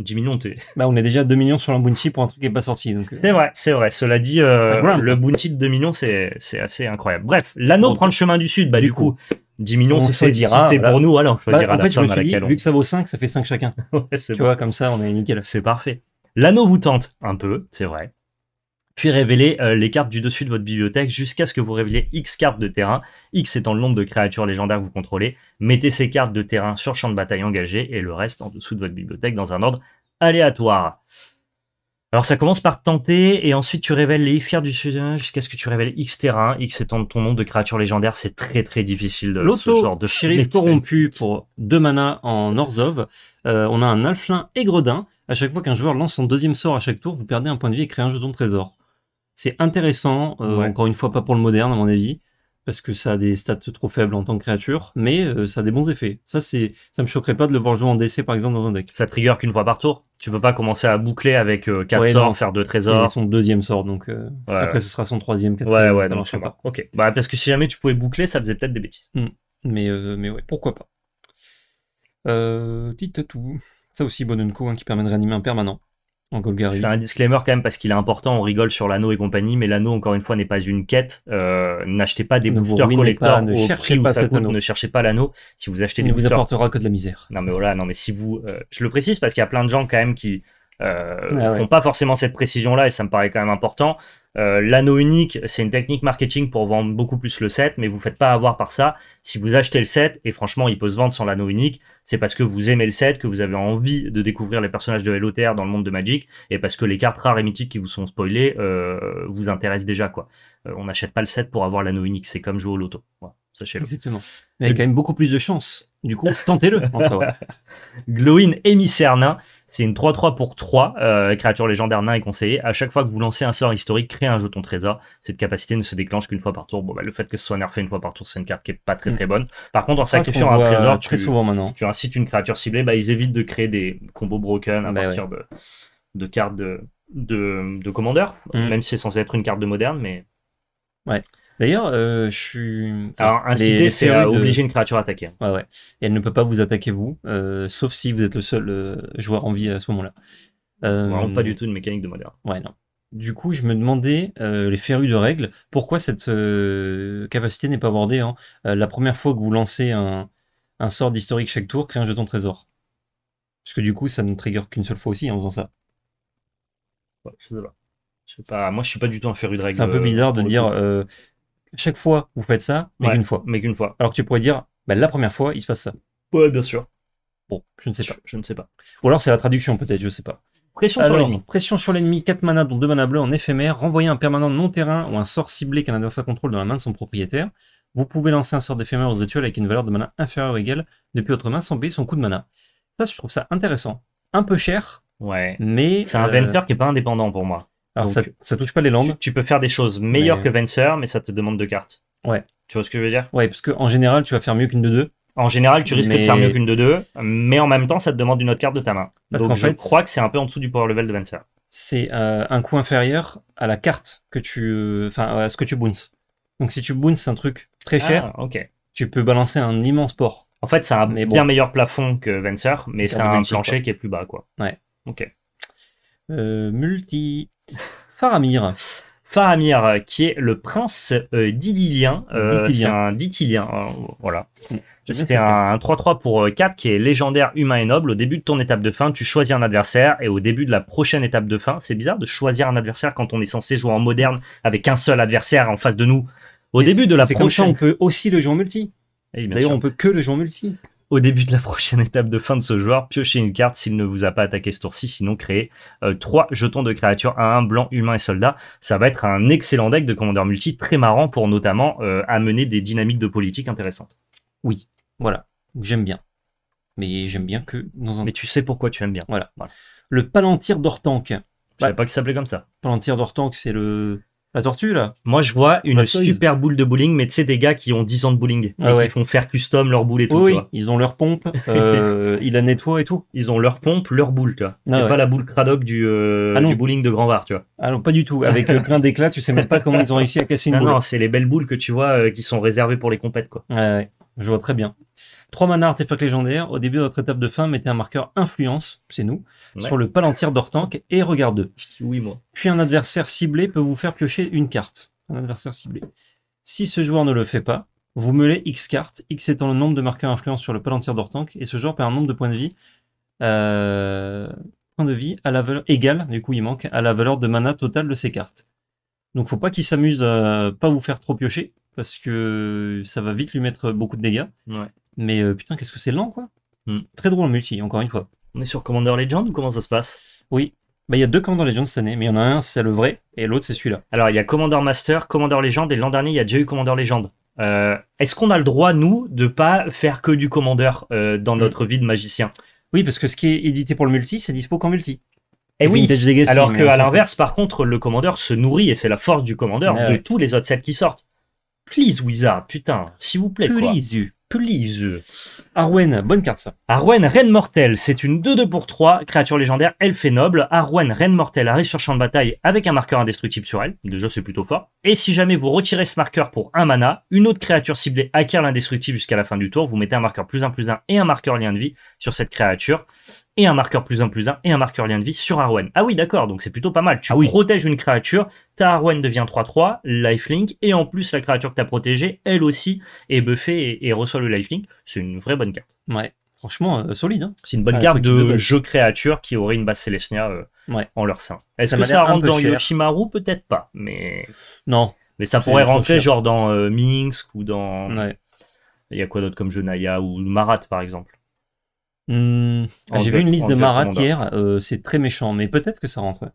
10 millions, t'es. Bah, on est déjà à 2 millions sur un bounty pour un truc qui n'est pas sorti. Donc... Euh. C'est vrai, c'est vrai. Cela dit, euh, le bounty de 2 millions, c'est, assez incroyable. Bref, l'anneau prend le chemin du Sud. Bah, du, coup, 10 millions, c'est C'était pour nous, alors, bah, en fait, je Vu que ça vaut 5, ça fait 5 chacun. ouais, tu vois, comme ça, on est nickel. C'est parfait. L'anneau vous tente un peu, c'est vrai puis révélez euh, les cartes du dessus de votre bibliothèque jusqu'à ce que vous révéliez X cartes de terrain, X étant le nombre de créatures légendaires que vous contrôlez. Mettez ces cartes de terrain sur champ de bataille engagé et le reste en dessous de votre bibliothèque dans un ordre aléatoire. Alors ça commence par tenter et ensuite tu révèles les X cartes du sud jusqu'à ce que tu révèles X terrain, X étant ton nombre de créatures légendaires, c'est très très difficile de ce genre de shérif corrompu pour deux manas en Orzov. Euh, on a un Alflin et Gredin. À chaque fois qu'un joueur lance son deuxième sort à chaque tour, vous perdez un point de vie et créez un jeton de trésor. C'est intéressant, euh, encore une fois, pas pour le moderne à mon avis, parce que ça a des stats trop faibles en tant que créature, mais euh, ça a des bons effets. Ça, c'est, ça me choquerait pas de le voir jouer en DC par exemple dans un deck. Ça trigger qu'une fois par tour. Tu peux pas commencer à boucler avec 4 euh, sorts, faire 2 trésors. C'est son deuxième sort, donc après ce sera son troisième, quatrième. Ouais, ouais, ça pas. Ok. Bah, parce que si jamais tu pouvais boucler, ça faisait peut-être des bêtises. Hmm. Mais, mais pourquoi pas. petit Ça aussi, Bonunco, hein, qui permet de réanimer un permanent en un disclaimer quand même parce qu'il est important, on rigole sur l'anneau et compagnie, mais l'anneau encore une fois n'est pas une quête. Euh, n'achetez pas des boosters collector ne cherchez pas Ne cherchez pas l'anneau. Si vous achetez il ne vous apportera que de la misère. Non mais voilà, non mais si vous, euh, je le précise parce qu'il y a plein de gens quand même qui euh, ah font pas forcément cette précision là et ça me paraît quand même important. Euh, l'anneau unique, c'est une technique marketing pour vendre beaucoup plus le set, mais vous faites pas avoir par ça. Si vous achetez le set, et franchement, il peut se vendre sans l'anneau unique, c'est parce que vous aimez le set, que vous avez envie de découvrir les personnages de LOTR dans le monde de Magic, et parce que les cartes rares et mythiques qui vous sont spoilées euh, vous intéressent déjà. quoi. Euh, on n'achète pas le set pour avoir l'anneau unique, c'est comme jouer au loto. Sachez-le. Exactement. Mais il y a quand même beaucoup plus de chance du coup, tentez-le. Glowin émissaire nain, c'est une 3-3 pour 3, euh, créature légendaire nain et conseillée. À chaque fois que vous lancez un sort historique, créez un jeton trésor. Cette capacité ne se déclenche qu'une fois par tour. Bon, bah, le fait que ce soit nerfé une fois par tour, c'est une carte qui est pas très très mm. bonne. Par contre, en sacrifiant un euh, trésor, très tu, souvent maintenant. tu incites une créature ciblée, bah, ils évitent de créer des combos broken à bah partir de, cartes de, de, commandeur, mm. même si c'est censé être une carte de moderne, mais. Ouais. D'ailleurs, euh, je suis. Alors, Alors, l'idée, c'est euh, une créature à attaquer. Hein. Ouais, ouais. Et elle ne peut pas vous attaquer, vous, euh, sauf si vous êtes le seul joueur en vie à ce moment-là. Euh... pas du tout une mécanique de modère. Ouais, non. Du coup, je me demandais, les férus de règles, pourquoi cette capacité n'est pas abordée La première fois que vous lancez un, sort d'historique chaque tour, créez un jeton trésor. Parce que du coup, ça ne trigger qu'une seule fois aussi hein, en faisant ça. Ouais, je sais pas. Moi, je suis pas du tout un féru de règles. C'est un peu bizarre de dire chaque fois, vous faites ça, mais qu'une fois. Mais qu'une fois. Alors que tu pourrais dire, bah, la première fois, il se passe ça. Ouais, bien sûr. Bon, je ne sais pas. Je, ne sais pas. Ou alors c'est la traduction, peut-être, je ne sais pas. Pression sur l'ennemi. Pression sur l'ennemi, 4 manas, dont 2 manas bleus en éphémère. Renvoyer un permanent non-terrain ou un sort ciblé qu'un adversaire contrôle dans la main de son propriétaire. Vous pouvez lancer un sort d'éphémère ou de rituel avec une valeur de mana inférieure ou égale depuis votre main sans payer son coût de mana. Ça, je trouve ça intéressant. Un peu cher. Ouais. Mais. C'est un euh... qui n'est pas indépendant pour moi. Alors ça, ça touche pas les langues Tu, peux faire des choses meilleures que Venser, mais ça te demande deux cartes. Ouais. Tu vois ce que je veux dire Ouais, parce qu'en général, tu vas faire mieux qu'une de deux. En général, tu risques de faire mieux qu'une de deux, mais en même temps, ça te demande une autre carte de ta main. Donc je crois que c'est un peu en dessous du power level de Venser. C'est euh, un coût inférieur à la carte que tu, enfin à ce que tu boons Donc si tu c'est un truc très cher, ah, tu peux balancer un immense port. En fait, c'est un bien meilleur plafond que Venser, mais c'est un plancher qui est plus bas, quoi. Ouais. Ok. Euh, multi. Faramir. Faramir, euh, qui est le prince euh, d'Ililien. Euh, d'Itilien, voilà. C'était un 3-3 pour 4 qui est légendaire, humain et noble. Au début de ton étape de fin, tu choisis un adversaire et au début de la prochaine étape de fin, c'est bizarre de choisir un adversaire quand on est censé jouer en moderne avec un seul adversaire en face de nous. Au début de la prochaine. on peut aussi le jouer en multi. D'ailleurs, on peut que le jouer en multi au début de la prochaine étape de fin de ce joueur, piochez une carte s'il ne vous a pas attaqué ce tour-ci, sinon créez euh, trois jetons de créatures à un blanc, humain et soldat. Ça va être un excellent deck de commandeur multi, très marrant pour notamment euh, amener des dynamiques de politique intéressantes. Oui, voilà, j'aime bien. Mais j'aime bien que dans un... Mais tu sais pourquoi tu aimes bien. Voilà. Le Palantir d'Ortank. Je savais bah, pas qu'il s'appelait comme ça. Palantir d'Ortank, c'est le la tortue, là Moi, je vois une super boule de bowling, mais tu sais, des gars qui ont 10 ans de bowling ah et qui font faire custom leur boule et tout. tu vois. ils ont leur pompe, euh, ils la nettoient et tout. Ils ont leur pompe, leur boule, tu vois. Ah c'est pas la boule Cradock euh, ah du, bowling de Grand Var, tu vois. Ah non, pas du tout. Avec euh, plein d'éclats, tu sais même pas comment ils ont réussi à casser une boule. Non, c'est les belles boules que tu vois euh, qui sont réservées pour les compètes, quoi. je vois très bien. 3 mana artefacts légendaires. Au début de votre étape de fin, mettez un marqueur influence, c'est nous, sur le palantir d'Ortank et regarde Oui, moi. Puis un adversaire ciblé peut vous faire piocher une carte. Un adversaire ciblé. Si ce joueur ne le fait pas, vous meulez X cartes, X étant le nombre de marqueurs influence sur le palantir d'Ortank, et ce joueur perd un nombre de points de vie. Euh, de vie à la valeur égale, du coup il manque, à la valeur de mana totale de ses cartes. Donc faut pas qu'il s'amuse à pas vous faire trop piocher, parce que ça va vite lui mettre beaucoup de dégâts. Ouais. Mais euh, putain, qu'est-ce que c'est lent, quoi. Hmm. Très drôle en multi, encore une fois. On est sur Commander Legend ou comment ça se passe Oui. Bah, il y a deux Commander Legend cette année, mais il y en a un, c'est le vrai, et l'autre, c'est celui-là. Alors, il y a Commander Master, Commander Legend, et l'an dernier, il y a déjà eu Commander Legend. Euh, est-ce qu'on a le droit, nous, de pas faire que du Commander euh, dans hmm. notre vie de magicien Oui, parce que ce qui est édité pour le multi, c'est dispo qu'en multi. Et eh oui, alors qu'à l'inverse, par contre, le Commander se nourrit, et c'est la force du Commander ah de tous les autres sets qui sortent. Please, Wizard, putain, s'il vous plaît. Please, quoi please. Arwen, bonne carte ça. Arwen, Reine Mortelle, c'est une 2-2 pour 3, créature légendaire, elfe fait noble. Arwen, Reine Mortelle, arrive sur champ de bataille avec un marqueur indestructible sur elle, déjà c'est plutôt fort. Et si jamais vous retirez ce marqueur pour un mana, une autre créature ciblée acquiert l'indestructible jusqu'à la fin du tour, vous mettez un marqueur plus 1 plus 1 et un marqueur lien de vie sur cette créature et un marqueur plus un plus un, et un marqueur lien de vie sur Arwen. Ah oui, d'accord, donc c'est plutôt pas mal. Tu ah protèges une créature, ta Arwen devient 3-3, lifelink, et en plus la créature que tu as protégée, elle aussi est buffée et, reçoit le lifelink. C'est une vraie bonne carte. Ouais, franchement, euh, solide. Hein. C'est une bonne carte de, jeu créature qui aurait une base Celestia euh, en leur sein. Est-ce que ça rentre dans Yoshimaru Peut-être pas, mais... Non. Mais ça pourrait rentrer genre dans euh, Minsk ou dans... Il y a quoi d'autre comme Jonaya ou Marat par exemple Mmh. Ah, j'ai vu une liste de Marat hier, euh, c'est très méchant, mais peut-être que ça rentre.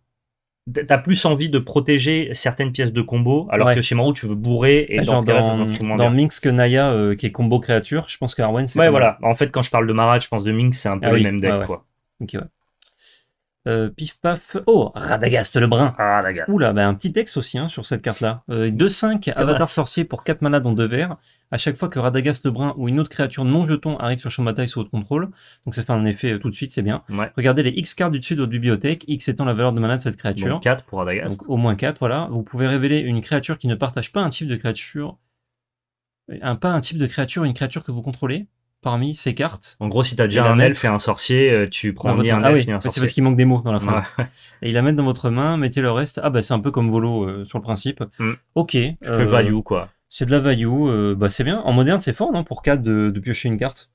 T'as plus envie de protéger certaines pièces de combo, alors que chez Maru tu veux bourrer et bah, dans, ce dans, Minx que Naya euh, qui est combo créature, je pense que Arwen c'est. Ouais, voilà. En fait, quand je parle de Marat, je pense de Minx, c'est un peu ah le même deck, ouais, euh, pif paf. Oh, Radagast le brun. Radagast. Oula, bah, un petit texte aussi hein, sur cette carte-là. 2-5, euh, avatar sorcier pour 4 malades en 2 verres. À chaque fois que Radagast le brun ou une autre créature non jeton arrive sur champ de bataille sous votre contrôle, donc ça fait un effet euh, tout de suite, c'est bien. Regardez les X cartes du dessus de votre bibliothèque, X étant la valeur de mana de cette créature. Donc 4 pour Radagast. au moins 4, voilà. Vous pouvez révéler une créature qui ne partage pas un type de créature. pas un type de créature, une créature que vous contrôlez parmi ces cartes. En gros, si t'as déjà un elfe et un sorcier, euh, tu prends un ah elfe un sorcier. C'est parce qu'il manque des mots dans la phrase. Et il la met dans votre main, mettez le reste. Ah bah c'est un peu comme Volo euh, sur le principe. Mm. Ok. Je euh, peux value quoi. C'est de la value, euh, bah c'est bien. En moderne, c'est fort non pour 4 de, piocher une carte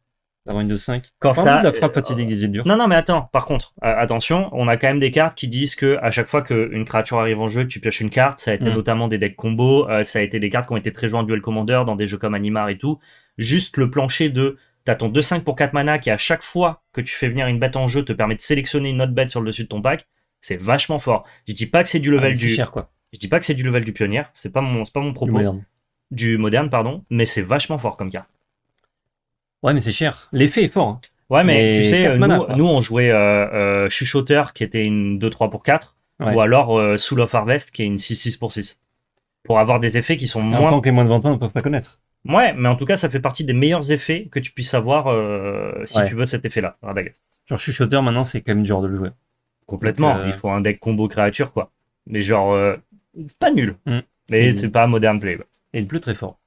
d'avoir une de 5. Quand ça, la frappe fatidique des îles Non, non, mais attends, par contre, attention, on a quand même des cartes qui disent que à chaque fois qu'une créature arrive en jeu, tu pioches une carte, ça a été mm. notamment des decks combo, ça a été des cartes qui ont été très jouées en duel commander dans des jeux comme Animar et tout. Juste le plancher de T'as ton 2-5 pour 4 mana qui, à chaque fois que tu fais venir une bête en jeu, te permet de sélectionner une autre bête sur le dessus de ton pack. C'est vachement fort. Je dis pas que c'est du level ah, du. Cher, quoi. Je dis pas que c'est du level du pionnier. C'est pas mon, pas mon propos. Du moderne. pardon. Mais c'est vachement fort comme cas Ouais, mais c'est cher. L'effet est fort. Hein. Ouais, mais, tu sais, euh, nous, nous, on jouait euh, euh, Chuchoteur qui était une 2-3 pour 4. Ou alors euh, Soul of Harvest qui est une 6-6 pour 6. Pour avoir des effets qui sont moins. Un que les moins de 20 ans ne peuvent pas connaître. Ouais, mais en tout cas, ça fait partie des meilleurs effets que tu puisses avoir euh, si tu veux cet effet-là, Radagast. Genre chuchoteur, maintenant, c'est quand même dur de le jouer. Complètement. Euh, il faut un deck combo créature, quoi. Mais genre, euh, mm. Mm. c'est pas nul. Mais c'est pas un moderne play. Et il plus très fort.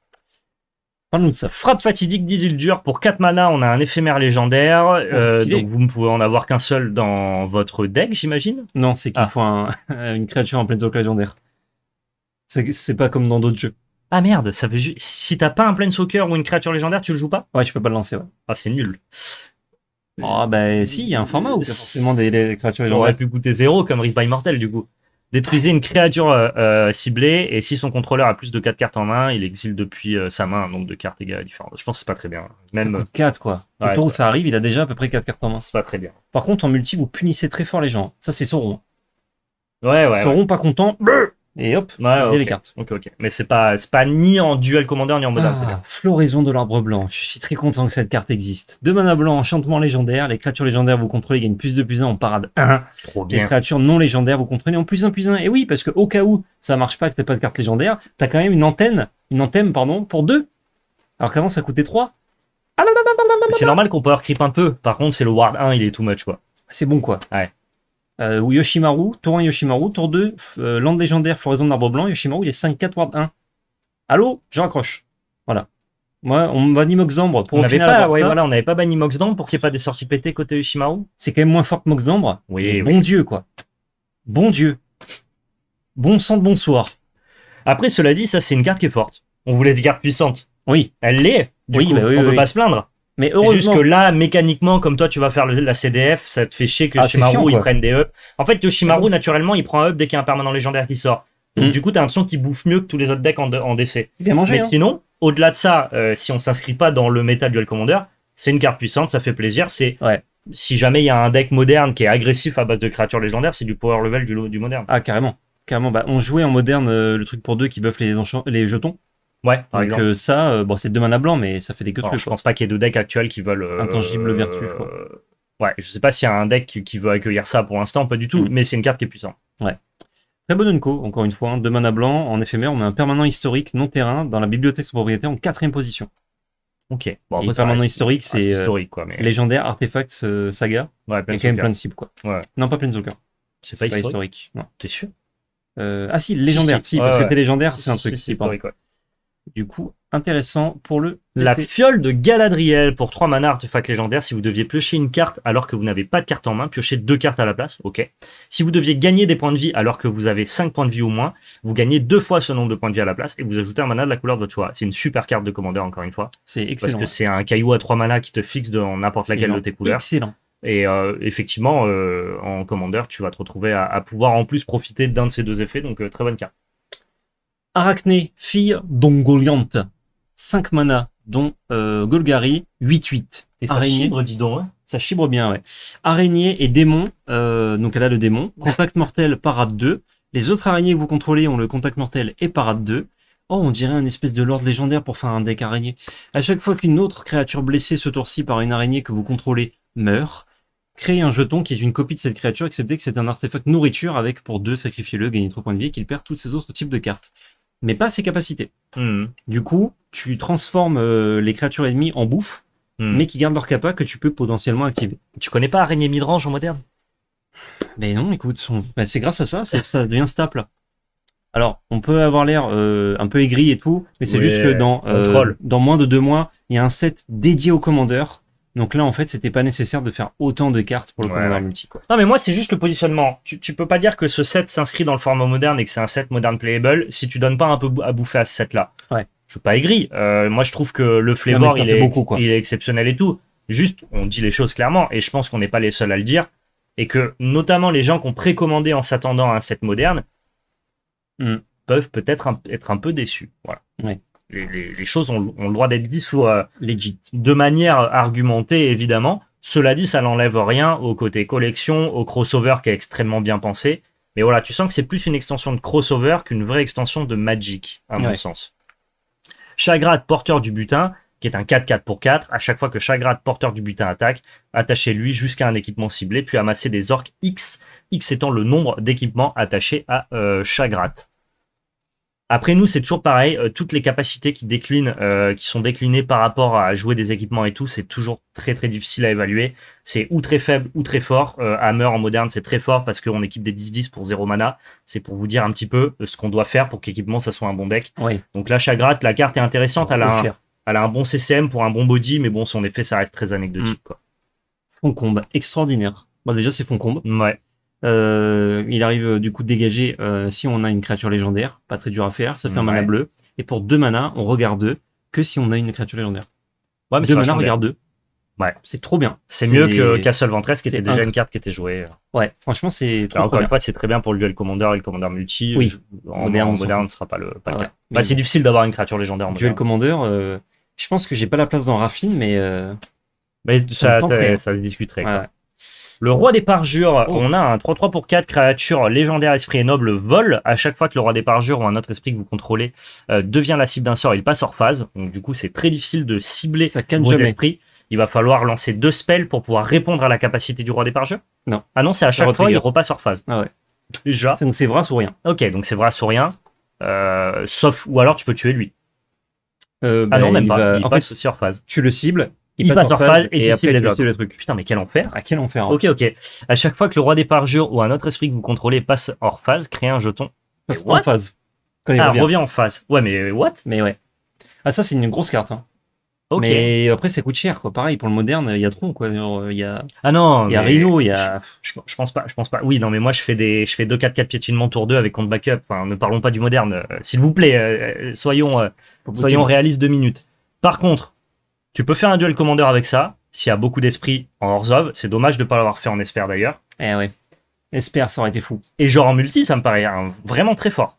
Parle-nous de ça. Frappe fatidique dur Pour 4 mana, on a un éphémère légendaire. donc vous ne pouvez en avoir qu'un seul dans votre deck, j'imagine Non, c'est qu'il ah. faut une créature en pleine zone légendaire. C'est pas comme dans d'autres jeux. Ah merde, ça veut Si t'as pas un plein soccer ou une créature légendaire, tu le joues pas Ouais, je peux pas le lancer, ouais. Ah, c'est nul. Ah oh, bah si, il y a un format où forcément des, créatures légendaires. J'aurais pu goûter zéro comme by Mortel du coup. Détruisez une créature euh, euh, ciblée et si son contrôleur a plus de 4 cartes en main, il exile depuis euh, sa main un nombre de cartes égales différentes. Je pense que c'est pas très bien. Même 4 quoi. où ça arrive, il a déjà à peu près 4 cartes en main. C'est pas très bien. Par contre, en multi, vous punissez très fort les gens. Ça, c'est Sauron. Ouais, ouais. pas content et hop, c'est les cartes. Ok, ok. Mais c'est pas, pas ni en duel commandeur ni en mode ah, Floraison de l'arbre blanc. Je suis très content que cette carte existe. Deux mana blanc, enchantement légendaire. Les créatures légendaires vous contrôlez gagnent plus de plus en parade 1. Trop bien. Les créatures non légendaires vous contrôlez en plus un plus un. Et oui, parce que au cas où ça marche pas, que t'as pas de carte légendaire, t'as quand même une antenne, une antenne, pardon, pour 2. Alors qu'avant ça coûtait 3. Ah, bah, bah, bah, c'est normal qu'on peut creep un peu. Par contre, c'est le ward 1, il est too much, quoi. C'est bon, quoi. Ouais. Euh, ou Yoshimaru, tour 1 Yoshimaru, tour 2, euh, lande légendaire, floraison d'arbre blanc, Yoshimaru, il est 5-4 Ward 1. Allô Je raccroche. Voilà. Moi, on banni Moxdambre pour on on pas banni Moxdambre pour qu'il n'y ait pas des sorties pétées côté Yoshimaru. C'est quand même moins fort que Moxdambre. Oui, Bon Dieu, quoi. Bon Dieu. Bon sang de bonsoir. Après, cela dit, ça, c'est une carte qui est forte. On voulait des cartes puissantes. Oui. Elle l'est. Bah oui, on ne peut pas se plaindre. Mais heureusement. Jusque là, mécaniquement, comme toi, tu vas faire la CDF, ça te fait chier que ah, Shimaru, ils prennent des ups. En fait, Shimaru, ah naturellement, il prend un up dès qu'il y a un permanent légendaire qui sort. Hmm. du coup, t'as l'impression qu'il bouffe mieux que tous les autres decks en, en DC. Mais hein. sinon, au-delà de ça, euh, si on s'inscrit pas dans le métal Duel Commander, c'est une carte puissante, ça fait plaisir. C'est ouais. si jamais il y a un deck moderne qui est agressif à base de créatures légendaires, c'est du power level du, du moderne. Ah carrément, carrément. Bah, on jouait en moderne euh, le truc pour deux qui buff les, les jetons. Ouais, par Donc euh, ça, euh, bon, c'est deux mana blanc, mais ça fait des queues. Je pense pas qu'il y ait de decks actuels qui veulent. Euh, Intangible vertu, je crois. Ouais, je sais pas s'il y a un deck qui veut accueillir ça pour l'instant, pas du tout, mm. mais c'est une carte qui est puissante. Ouais. Très bon Unco, encore une fois, hein, deux manas blanc, en éphémère, on a un permanent historique non terrain dans la bibliothèque son propriété, en quatrième position. Ok. Bon, après, permanent historique, c'est historique, quoi, mais... légendaire, artefact, saga, ouais, et quand même principe, quoi. Ouais. Non, pas zokers. C'est pas, historique. T'es sûr Ah si, légendaire, si, parce que c'est légendaire, c'est un truc. C'est historique, quoi du coup intéressant pour le La fiole de Galadriel pour 3 mana artefact légendaire. Si vous deviez piocher une carte alors que vous n'avez pas de carte en main, piocher deux cartes à la place. Ok. Si vous deviez gagner des points de vie alors que vous avez 5 points de vie ou moins, vous gagnez deux fois ce nombre de points de vie à la place et vous ajoutez un mana de la couleur de votre choix. C'est une super carte de commandeur encore une fois. C'est excellent. Parce que c'est un caillou à 3 mana qui te fixe dans n'importe laquelle de tes couleurs. Excellent. Et euh, effectivement, euh, en commandeur, tu vas te retrouver à, pouvoir en plus profiter d'un de ces deux effets. Donc euh, très bonne carte. Arachné, fille d'Ongoliante. 5 mana, dont euh, Golgari, 8-8. Et ça ah, chibre, donc. Hein. ça chibre bien, ouais. Araignée et démon, euh, donc elle a le démon. Contact mortel, parade 2. Les autres araignées que vous contrôlez ont le contact mortel et parade 2. Oh, on dirait un espèce de lord légendaire pour faire un deck araignée. À chaque fois qu'une autre créature blessée ce tour-ci par une araignée que vous contrôlez meurt, créez un jeton qui est une copie de cette créature, excepté que c'est un artefact nourriture avec pour deux sacrifiez-le, gagner 3 points de vie et qu'il perd tous ses autres types de cartes mais pas ses capacités. Hmm. Du coup, tu transformes euh, les créatures ennemies en bouffe, hmm. mais qui gardent leur capa que tu peux potentiellement activer. Tu connais pas Araignée Midrange en moderne Mais ben non, écoute, ben c'est grâce à ça, c'est ça devient stable. Alors, on peut avoir l'air euh, un peu aigri et tout, mais c'est juste que dans, euh, dans moins de deux mois, il y a un set dédié au commandeurs donc là, en fait, c'était pas nécessaire de faire autant de cartes pour le Commander multi. Non, mais moi, c'est juste le positionnement. Tu, peux pas dire que ce set s'inscrit dans le format moderne et que c'est un set moderne playable si tu donnes pas un peu à bouffer à ce set-là. Ouais. Je suis pas aigri. Euh, moi, je trouve que le flavor, il, est, il est exceptionnel et tout. Juste, on dit les choses clairement et je pense qu'on n'est pas les seuls à le dire. Et que, notamment, les gens qui ont précommandé en s'attendant à un set moderne hmm. peuvent peut-être être un peu déçus. Voilà les, choses ont, le droit d'être dites soit euh, De manière argumentée, évidemment. Cela dit, ça n'enlève rien au côté collection, au crossover qui est extrêmement bien pensé. Mais voilà, tu sens que c'est plus une extension de crossover qu'une vraie extension de Magic, à mon sens. Chagrat, porteur du butin, qui est un 4-4 pour 4. À chaque fois que Chagrat, porteur du butin, attaque, attachez-lui jusqu'à un équipement ciblé, puis amassez des orques X, X étant le nombre d'équipements attachés à euh, Chagrat. Après nous, c'est toujours pareil. Euh, toutes les capacités qui déclinent, euh, qui sont déclinées par rapport à jouer des équipements et tout, c'est toujours très très difficile à évaluer. C'est ou très faible ou très fort. Euh, Hammer en moderne, c'est très fort parce qu'on équipe des 10-10 pour 0 mana. C'est pour vous dire un petit peu ce qu'on doit faire pour qu'équipement ça soit un bon deck. Donc là, Chagrat, la carte est intéressante. Elle a, oh, un, elle a, un, bon CCM pour un bon body, mais bon, son effet, ça reste très anecdotique. Mm. Quoi. Foncombe, extraordinaire. Bon, déjà, c'est Foncombe. Ouais. Euh, il arrive euh, du coup de dégager euh, si on a une créature légendaire, pas très dur à faire, ça fait un mana bleu. Et pour deux mana, on regarde deux que si on a une créature légendaire. Ouais, mais deux manas, regarde deux. Ouais. C'est trop bien. C'est mieux que Castle Ventress qui était déjà une carte qui était jouée. Ouais, franchement, c'est bah, trop, Encore une fois, c'est très bien pour le duel commander et le commander multi. Oui. En moderne, ce sera pas le, ah cas. Bah, c'est difficile d'avoir une créature légendaire en Duel commander, je pense que j'ai pas la place dans Raffine, mais. ça, ça, se discuterait. Le roi des parjures, oh. on a un 3-3 pour 4 créatures légendaire, esprit et noble, vol. À chaque fois que le roi des parjures ou un autre esprit que vous contrôlez euh, devient la cible d'un sort, il passe hors phase. Donc du coup, c'est très difficile de cibler sa vos esprit. Il va falloir lancer deux spells pour pouvoir répondre à la capacité du roi des parjures Non. Ah non, c'est à chaque fois, il repasse hors phase. Ah ouais. Déjà. Donc c'est vrai ou rien. Ok, donc c'est vrai ou rien. Euh, sauf, ou alors tu peux tuer lui. Euh, ah non, ben, même pas. Il en passe fait, sur phase. Tu le cibles, il, passe, hors en phase et, et tu après, le, truc. Putain, mais quel enfer. à ah, quel enfer. Hein. Ok, ok. À chaque fois que le roi des parjures ou un autre esprit que vous contrôlez passe hors phase, crée un jeton. Passe en phase. il ah, revient. en phase. Ouais, mais what Mais ouais. Ah, ça, c'est une grosse carte. Hein. Ok. Mais après, ça coûte cher, quoi. Pareil, pour le moderne, il y a trop quoi. Il y a. Ah non. Il y a Rino. il y a. Je, pense pas, je pense pas. Oui, non, mais moi, je fais des, je fais 2-4-4 piétinements tour 2 avec compte backup. Enfin, ne parlons pas du moderne. Euh, s'il vous plaît, euh, euh, soyons, soyons réalistes deux minutes. Par contre, tu peux faire un duel commandeur avec ça, s'il y a beaucoup d'esprit en Orzhov. C'est dommage de ne pas l'avoir fait en Esper d'ailleurs. Eh oui. Esper, ça aurait été fou. Et genre en multi, ça me paraît hein, vraiment très fort.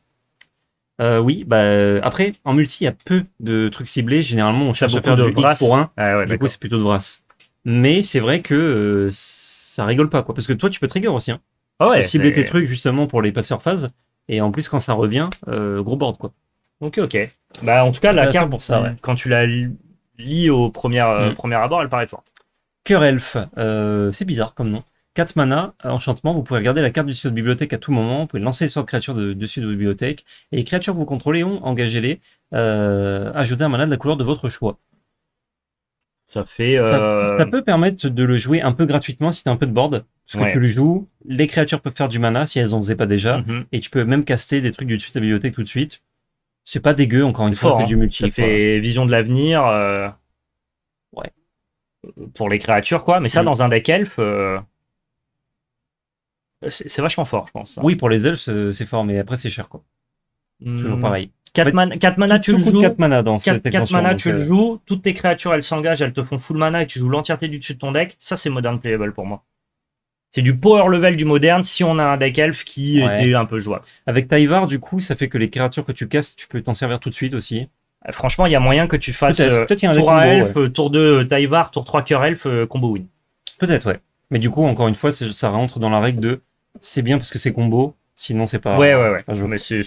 Euh, oui, bah, euh, après, en multi, il y a peu de trucs ciblés. Généralement, on cherche à faire de du pour un. Ah du coup, c'est plutôt de brasse. Mais c'est vrai que euh, ça rigole pas, quoi. Parce que toi, tu peux trigger aussi. Hein. Ah ouais, cibler tes trucs justement pour les passeurs phase. Et en plus, quand ça revient, gros board, quoi. Ok, ok. Bah, en tout cas, la carte, pour ça, quand tu l'as lit au euh, mm. premier, abord, elle paraît forte. Cœur Elf, euh, c'est bizarre comme nom. 4 mana, euh, enchantement, vous pouvez regarder la carte du sud de bibliothèque à tout moment, vous pouvez lancer les sortes de créatures de, dessus de bibliothèque, et les créatures que vous contrôlez ont, engagez-les, ajoutez un mana de la couleur de votre choix. Ça fait... peut permettre de le jouer un peu gratuitement si tu as un peu de board, parce que tu le joues, les créatures peuvent faire du mana si elles en faisaient pas déjà, mm-hmm. et tu peux même caster des trucs du dessus de bibliothèque tout de suite, c'est pas dégueu, encore une fois, c'est du hein. multi. Ça fait vision de l'avenir. Euh, ouais. Pour les créatures, quoi. Mais ça, mm. dans un deck elf. Euh, c'est vachement fort, je pense. Oui, pour les elfes, euh, c'est fort, mais après, c'est cher, quoi. Toujours mm. pareil. 4, mana, tu le joues. 4 mana dans cette là. 4 mana, tu le joues. Toutes tes créatures, elles s'engagent, elles te font full mana et tu joues l'entièreté du dessus de ton deck. Ça, c'est modern playable pour moi. C'est du power level du moderne si on a un deck elf qui est un peu jouable. Avec Taivar, du coup, ça fait que les créatures que tu castes, tu peux t'en servir tout de suite aussi. Euh, franchement, il y a moyen que tu fasses euh, tour 1 elf, tour 2 euh, Taivar, tour 3 cœur elf, combo win. Peut-être, ouais. Mais du coup, encore une fois, ça rentre dans la règle de c'est bien parce que c'est combo, sinon c'est pas. Ouais, ouais, ouais. mais c'est,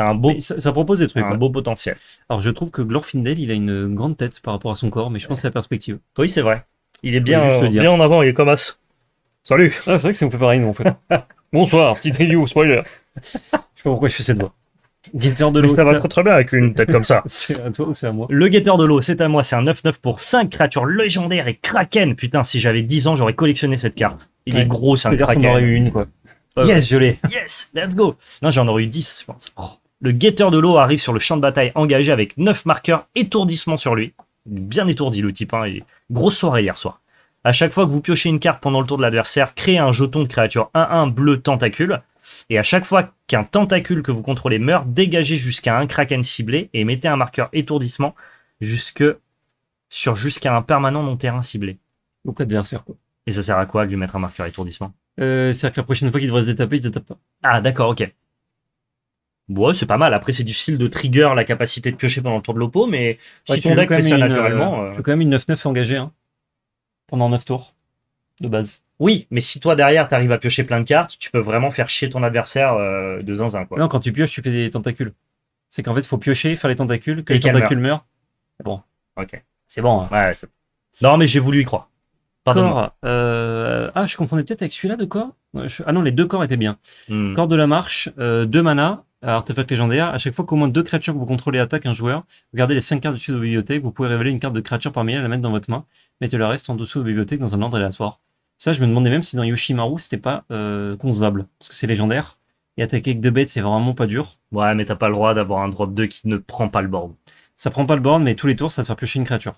un beau. Ça, propose des trucs. Un beau potentiel. Alors je trouve que Glorfindel, il a une grande tête par rapport à son corps, mais je pense que c'est la perspective. Oui, c'est vrai. Il est bien, bien en avant, il est comme as. Salut Ah, c'est vrai que si on fait pareil, nous, on fait Bonsoir, petite review, spoiler. je sais pas pourquoi je fais cette voix. Guetteur de l'eau. Ça va très bien avec une tête comme ça. c'est à toi ou c'est à moi Le guetteur de l'eau, c'est à moi. C'est un 9-9 pour 5 créatures légendaires et kraken. Putain, si j'avais 10 ans, j'aurais collectionné cette carte. Il est gros, c'est un kraken. J'en aurais eu une, quoi. Euh, yes, je l'ai. Yes, let's go. Non, j'en aurais eu 10, je pense. Oh. Le guetteur de l'eau arrive sur le champ de bataille engagé avec 9 marqueurs étourdissement sur lui. Bien étourdi, le type. Hein. Grosse soirée hier soir. À chaque fois que vous piochez une carte pendant le tour de l'adversaire, créez un jeton de créature 1-1 bleu tentacule. Et à chaque fois qu'un tentacule que vous contrôlez meurt, dégagez jusqu'à un kraken ciblé et mettez un marqueur étourdissement jusque sur jusqu'à un permanent non terrain ciblé. Donc adversaire quoi. Et ça sert à quoi de lui mettre un marqueur étourdissement euh, C'est-à-dire que la prochaine fois qu'il devrait se détaper, il ne se détape pas. Ah d'accord, ok. Bon, c'est pas mal. Après, c'est difficile de trigger la capacité de piocher pendant le tour de l'oppo, mais si ton deck fait ça naturellement. Euh, euh, Je quand même une 9-9 engagée. Hein pendant 9 tours de base. Oui, mais si toi derrière t'arrives à piocher plein de cartes, tu peux vraiment faire chier ton adversaire euh, de zinzin Non, quand tu pioches, tu fais des tentacules. C'est qu'en fait, faut piocher, faire les tentacules, que les tentacules meurent. Bon. Ok. Hein. C'est bon. non, mais j'ai voulu y croire. Pardon. Euh, ah, je confondais peut-être avec celui-là de corps. Ah non, les deux corps étaient bien. Hmm. Corps de la marche, euh, deux manas, euh, artefact légendaire. À chaque fois qu'au moins deux créatures que vous contrôlez attaquent un joueur, gardez les 5 cartes dessus de la bibliothèque. Vous pouvez révéler une carte de créature parmi elles et la mettre dans votre main. Mettez le reste en dessous de la bibliothèque dans un ordre aléatoire. Ça, je me demandais même si dans Yoshimaru, c'était pas euh, concevable. Parce que c'est légendaire. Et attaquer avec deux bêtes, c'est vraiment pas dur. Ouais, mais t'as pas le droit d'avoir un drop 2 qui ne prend pas le board. Ça prend pas le board, mais tous les tours, ça te fait piocher une créature.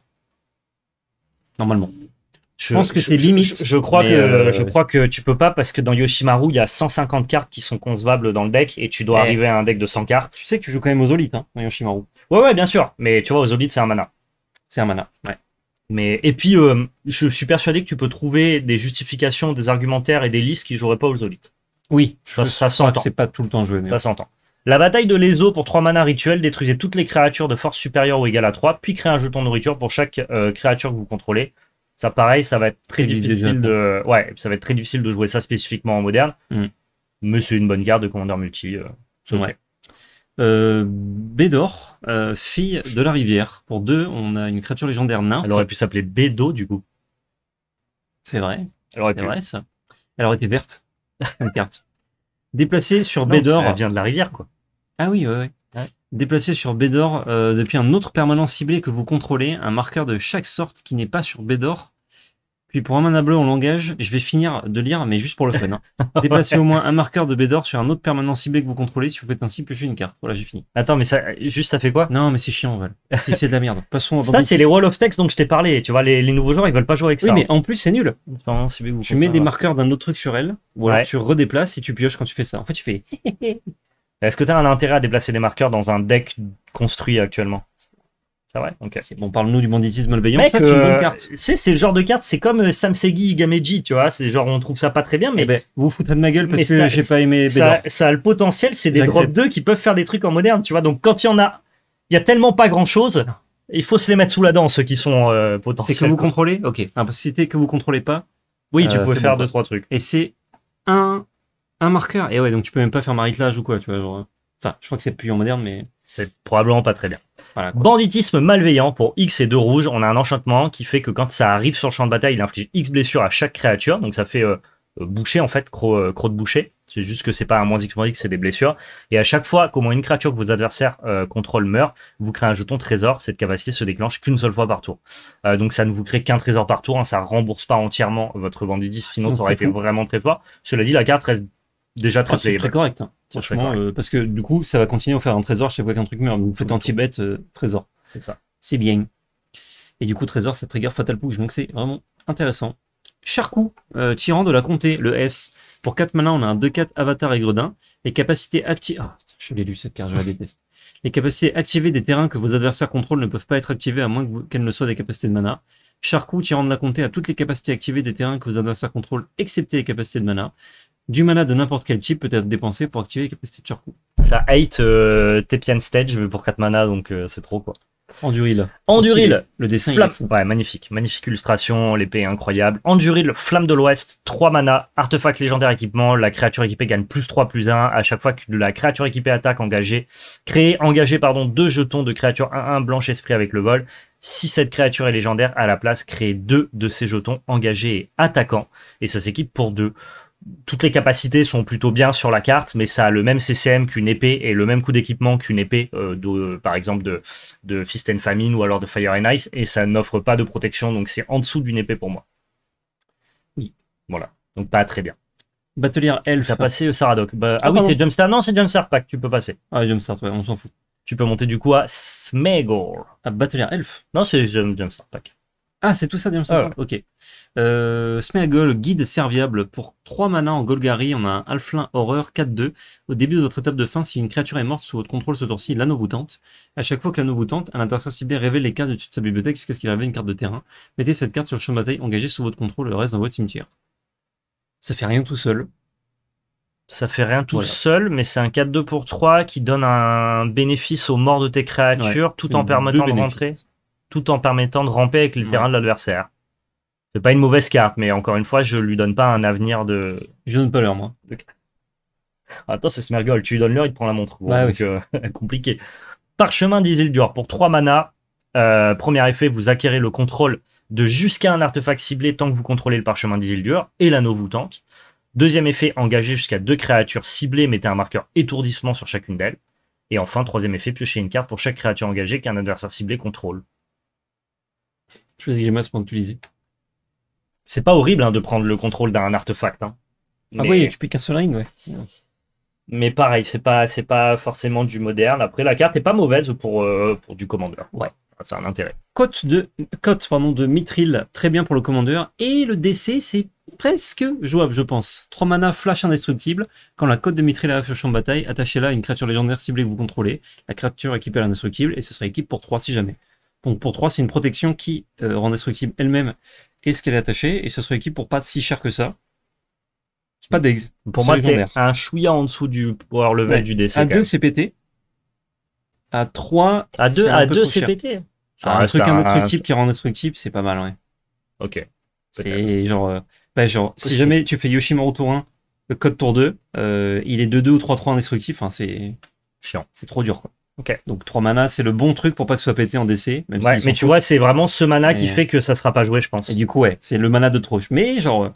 Normalement. Je, pense que c'est limite. Je, crois que euh, je crois que tu peux pas parce que dans Yoshimaru il y a 150 cartes qui sont concevables dans le deck et tu dois eh. arriver à un deck de 100 cartes. Tu sais que tu joues quand même aux Olites hein, dans Yoshimaru. Ouais ouais bien sûr, mais tu vois aux Olites c'est un mana. C'est un mana. Ouais. Mais et puis euh, je suis persuadé que tu peux trouver des justifications, des argumentaires et des listes qui joueraient pas aux Olites. Oui, ça, ça s'entend. C'est pas tout le temps joué. ça s'entend. La bataille de l'Ezo pour 3 manas rituels, détruisez toutes les créatures de force supérieure ou égale à 3, puis créez un jeton de nourriture pour chaque euh, créature que vous contrôlez. Ça, pareil, ça va être très difficile de, ouais, ça va être très difficile de jouer ça spécifiquement en moderne. Mm. Mais c'est une bonne garde de commandeur multi. Euh, euh, Bédor, euh, fille de la rivière. Pour deux, on a une créature légendaire nain. Elle aurait pu s'appeler Bédo, du coup. C'est vrai. ça. Elle aurait été verte, une carte. Déplacée sur Bédor. vient de la rivière, quoi. Ah oui, oui. ouais. Déplacez sur Bédor euh, depuis un autre permanent ciblé que vous contrôlez, un marqueur de chaque sorte qui n'est pas sur Bédor. Puis pour un mana bleu en langage, je vais finir de lire, mais juste pour le fun. Hein. Déplacez au moins un marqueur de Bédor sur un autre permanent ciblé que vous contrôlez si vous faites ainsi suis une carte. Voilà, j'ai fini. Attends, mais ça, juste ça fait quoi Non, mais c'est chiant, Val. C'est de la merde. Passons. Ça, c'est les wall of text dont je t'ai parlé. Tu vois, les, nouveaux joueurs, ils veulent pas jouer avec ça. Oui, mais hein. en plus, c'est nul. je tu mets des marqueurs d'un autre truc sur elle, ou tu redéplaces et tu pioches quand tu fais ça. En fait, tu fais. Est-ce que tu as un intérêt à déplacer des marqueurs dans un deck construit actuellement C'est vrai Ok. Bon, parle-nous du banditisme le euh, c'est le genre de carte, c'est comme euh, Samsegi, Gameji, tu vois. C'est genre, on trouve ça pas très bien, mais. Eh ben, vous vous foutez de ma gueule parce que j'ai pas aimé. Ça, ça, a le potentiel, c'est des drop 2 qui peuvent faire des trucs en moderne, tu vois. Donc quand il y en a, il y a tellement pas grand-chose. Il faut se les mettre sous la dent, ceux qui sont euh, potentiels. C'est que vous contrôlez Ok. Si c'était que vous contrôlez pas. Oui, tu peux faire 2 deux, trois trucs. Et c'est un un marqueur Et ouais, donc tu peux même pas faire maritlage ou quoi, tu vois. Genre... Enfin, je crois que c'est plus en moderne, mais. C'est probablement pas très bien. Banditisme malveillant pour X et 2 rouges. On a un enchantement qui fait que quand ça arrive sur le champ de bataille, il inflige X blessures à chaque créature. Donc ça fait euh, euh, boucher en fait, euh, croc, de boucher. C'est juste que c'est pas un moins X moins X, c'est des blessures. Et à chaque fois qu'au moins une créature que vos adversaires contrôlent meurt, vous créez un jeton trésor. Cette capacité se déclenche qu'une seule fois par tour. donc ça ne vous crée qu'un trésor par tour. Hein. ça rembourse pas entièrement votre banditisme, ah, sinon ça aurait été vraiment très fort. Cela dit, la carte reste Déjà ah, très, très correct. Hein. Euh, parce que du coup, ça va continuer à faire un trésor chaque fois qu'un truc meurt. Donc, faites anti-bête euh, trésor. C'est ça. C'est bien. Et du coup, trésor, ça trigger Fatal Push. Donc, c'est vraiment intéressant. Charcou, euh, tyran de la comté, le S. Pour 4 mana. on a un 2-4 avatar et gredin. Les capacités actives. Ah, je l'ai lu cette carte, je la déteste. Les capacités activées des terrains que vos adversaires contrôlent ne peuvent pas être activées à moins qu'elles ne soient des capacités de mana. Charcou, tyran de la comté, à toutes les capacités activées des terrains que vos adversaires contrôlent, excepté les capacités de mana. Du mana de n'importe quel type peut être dépensé pour activer les capacités de Charcou. Ça hate euh, Tepian Stage pour 4 mana, donc euh, c'est trop quoi. Enduril. Enduril. Le dessin est magnifique. Magnifique illustration, l'épée est incroyable. Enduril, Flamme de l'Ouest, 3 mana, artefact légendaire équipement, la créature équipée gagne plus 3 plus 1 à chaque fois que la créature équipée attaque engagée. Créer, engagé pardon, deux jetons de créature 1-1 blanche esprit avec le vol. Si cette créature est légendaire, à la place, créer deux de ces jetons engagés et attaquants. Et ça s'équipe pour deux toutes les capacités sont plutôt bien sur la carte, mais ça a le même CCM qu'une épée et le même coût d'équipement qu'une épée, euh, de, par exemple de, Fist and Famine ou alors de Fire and Ice, et ça n'offre pas de protection, donc c'est en dessous d'une épée pour moi. Oui. Voilà, donc pas très bien. Batelier Elf. T'as passé euh, Saradoc. Bah, ah, ah, oui, c'est Jumpstart. Non, c'est Jumpstart Pack, tu peux passer. Ah, Jumpstart, ouais, on s'en fout. Tu peux monter du coup à Smegor. À Batelier Elf Non, c'est Jumpstart Pack. Ah, c'est tout ça, Dion ah, Ok. Euh, Smeagol, guide serviable. Pour 3 manas en Golgari, on a un Alflin Horreur 4-2. Au début de votre étape de fin, si une créature est morte sous votre contrôle ce tour-ci, l'anneau vous tente. À chaque fois que l'anneau vous tente, un adversaire ciblé révèle les cartes de sa bibliothèque jusqu'à ce qu'il révèle une carte de terrain. Mettez cette carte sur le champ de bataille engagé sous votre contrôle, le reste dans votre cimetière. Ça fait rien tout seul. Ça fait rien tout seul, mais c'est un 4-2 pour 3 qui donne un bénéfice aux morts de tes créatures tout en permettant de rentrer tout en permettant de ramper avec les terrains de l'adversaire. C'est pas une mauvaise carte, mais encore une fois, je lui donne pas un avenir de. Je donne pas l'heure, moi. Attends, c'est Smergol, tu lui donnes l'heure, il prend la montre. donc, euh, compliqué. Parchemin des îles pour 3 mana. Euh, premier effet, vous acquérez le contrôle de jusqu'à un artefact ciblé tant que vous contrôlez le parchemin des îles et l'anneau vous tente. Deuxième effet, engagez jusqu'à deux créatures ciblées, mettez un marqueur étourdissement sur chacune d'elles. Et enfin, troisième effet, piochez une carte pour chaque créature engagée qu'un adversaire ciblé contrôle que les C'est pas horrible hein, de prendre le contrôle d'un artefact. Hein. Ah oui, tu piques un seul ring, Mais pareil, c'est pas, c'est pas forcément du moderne. Après, la carte est pas mauvaise pour, euh, pour du commandeur. Ouais. C'est un intérêt. Cote de, cote, pardon, de Mithril, très bien pour le commandeur. Et le DC, c'est presque jouable, je pense. 3 mana, flash indestructible. Quand la cote de Mithril arrive sur champ de bataille, attachez-la à une créature légendaire ciblée que vous contrôlez. La créature équipée à l'indestructible et ce sera équipe pour 3 si jamais. Donc pour 3, c'est une protection qui euh, rend destructible elle-même et ce qu'elle est attachée, et ce serait équipe pour pas de si cher que ça. C'est pas d'ex. Pour moi, c'est un chouïa en dessous du power level du DC. À 2, c'est pété. À 3, à 2, à 2 c'est pété. un truc indestructible qui rend destructible, c'est pas mal, ouais. Ok. C'est genre, euh, bah, genre si jamais tu fais Yoshimaru tour 1, le code tour 2, euh, il est 2-2 ou 3-3 indestructible, c'est. Chiant. C'est trop dur, quoi. Donc 3 mana, c'est le bon truc pour pas que ce soit pété en DC. mais tu vois, c'est vraiment ce mana qui fait que ça sera pas joué, je pense. Et du coup, ouais, c'est le mana de Troche. Mais genre,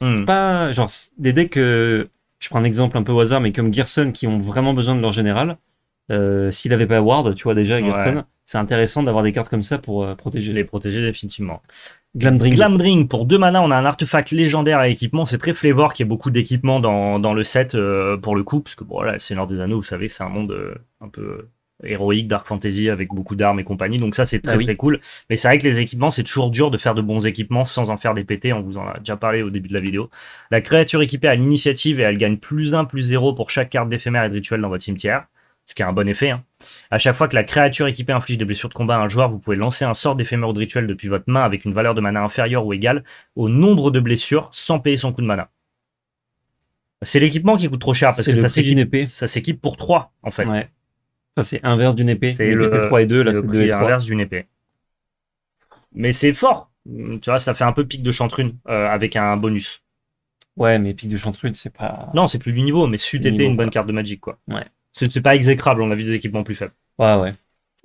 hmm. pas. Genre, des decks, je prends un exemple un peu au hasard, mais comme Gerson qui ont vraiment besoin de leur général, euh, s'il avait pas Ward, tu vois déjà, c'est intéressant d'avoir des cartes comme ça pour euh, protéger. Les protéger définitivement. Glamdring. Glamdring, pour 2 mana, on a un artefact légendaire à équipement. C'est très flavor qu'il y ait beaucoup d'équipements dans, le set euh, pour le coup, parce que bon, voilà, c'est l'heure des Anneaux, vous savez, c'est un monde un peu héroïque, dark fantasy avec beaucoup d'armes et compagnie. Donc ça, c'est bah très très cool. Mais c'est vrai que les équipements, c'est toujours dur de faire de bons équipements sans en faire des pétés. On vous en a déjà parlé au début de la vidéo. La créature équipée a l'initiative et elle gagne plus 1, plus 0 pour chaque carte d'éphémère et de rituel dans votre cimetière. Ce qui a un bon effet. Hein. À chaque fois que la créature équipée inflige des blessures de combat à un joueur, vous pouvez lancer un sort d'éphémère ou de rituel depuis votre main avec une valeur de mana inférieure ou égale au nombre de blessures sans payer son coup de mana. C'est l'équipement qui coûte trop cher parce que ça s'équipe, pour 3 en fait c'est inverse d'une épée. C'est le, 3 et 2, là c'est 2 inverse d'une épée. Mais c'est fort. Mm, tu vois, ça fait un peu pic de chantrune euh, avec un bonus. Ouais, mais pic de chantrune, c'est pas. Non, c'est plus du niveau, mais Chute était une bonne carte de Magic, quoi. Ouais. C'est pas exécrable, on a vu des équipements plus faibles. Ouais, ouais.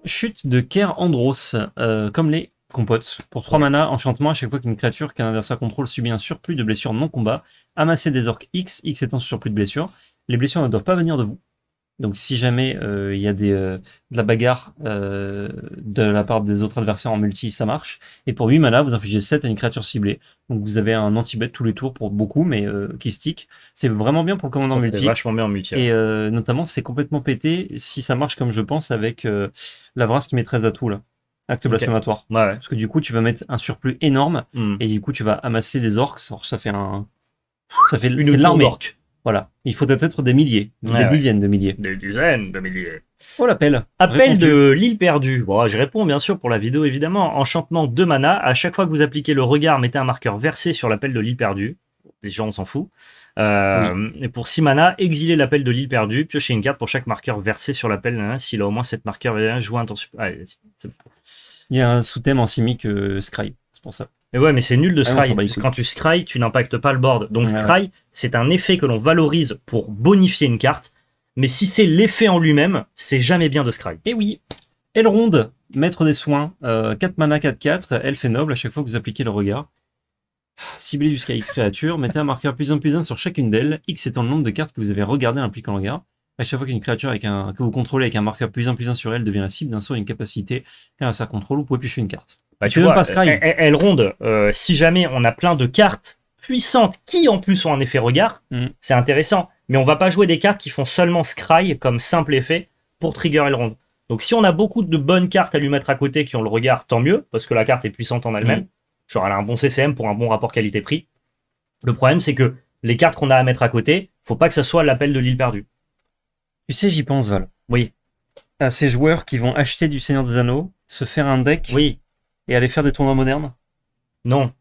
Chute de Ker Andros, euh, comme les compotes. Pour 3 mana, enchantement, à chaque fois qu'une créature qu'un adversaire contrôle subit un surplus de blessures non combat, amasser des orques X, X étant surplus de blessures. Les blessures ne doivent pas venir de vous. Donc si jamais euh, il y a des, euh, de la bagarre euh, de la part des autres adversaires en multi, ça marche. Et pour 8 mana, vous infligez 7 à une créature ciblée. Donc vous avez un anti-bet tous les tours pour beaucoup, mais qui stick. C'est vraiment bien pour le commandant multi. C'est vachement bien en multi. Et notamment, c'est complètement pété si ça marche comme je pense avec la Vras qui met 13 atouts là. Acte blasphématoire. Parce que du coup, tu vas mettre un surplus énorme hmm. et du coup, tu vas amasser des orques. ça fait un. Ça fait une l'armée. Voilà. Il faut peut être des milliers, des ah dizaines de milliers. Des dizaines de milliers. Oh l'appel. Appel de l'île perdue. Bon, je réponds bien sûr pour la vidéo évidemment. Enchantement de mana. À chaque fois que vous appliquez le regard, mettez un marqueur versé sur l'appel de l'île perdue. Les gens, on s'en fout. Euh, et pour 6 mana, exiler l'appel de l'île perdue, piochez une carte pour chaque marqueur versé sur l'appel. Hein, s'il a au moins 7 marqueurs, jouez un temps. Allez, Il y a un sous-thème en simique euh, Scry, c'est pour ça. Mais ouais, mais c'est nul de ah scry. parce que quand tu scry, tu n'impactes pas le board. Donc scry, c'est un effet que l'on valorise pour bonifier une carte. Mais si c'est l'effet en lui-même, c'est jamais bien de scry. Et eh oui. ronde maître des soins, 4 euh, mana 4-4, elle fait noble à chaque fois que vous appliquez le regard. Ah, Ciblez jusqu'à X créatures, mettez un marqueur plus 1 plus 1 sur chacune d'elles, X étant le nombre de cartes que vous avez regardées appliquant le regard. À chaque fois qu'une créature avec un, que vous contrôlez avec un marqueur plus 1 plus 1 sur elle devient la cible d'un sort une capacité, à un contrôle, vous pouvez piocher une carte. Bah, tu vois, pas Elle, ronde. Euh, si jamais on a plein de cartes puissantes qui en plus ont un effet regard, mm. c'est intéressant. Mais on va pas jouer des cartes qui font seulement Scry comme simple effet pour trigger ronde. Donc si on a beaucoup de bonnes cartes à lui mettre à côté qui ont le regard, tant mieux, parce que la carte est puissante en elle-même. Mm. Genre elle a un bon CCM pour un bon rapport qualité-prix. Le problème c'est que les cartes qu'on a à mettre à côté, faut pas que ça soit l'appel de l'île perdue. Tu sais, j'y pense, Val. Oui. À ces joueurs qui vont acheter du Seigneur des Anneaux, se faire un deck oui et aller faire des tournois modernes Non.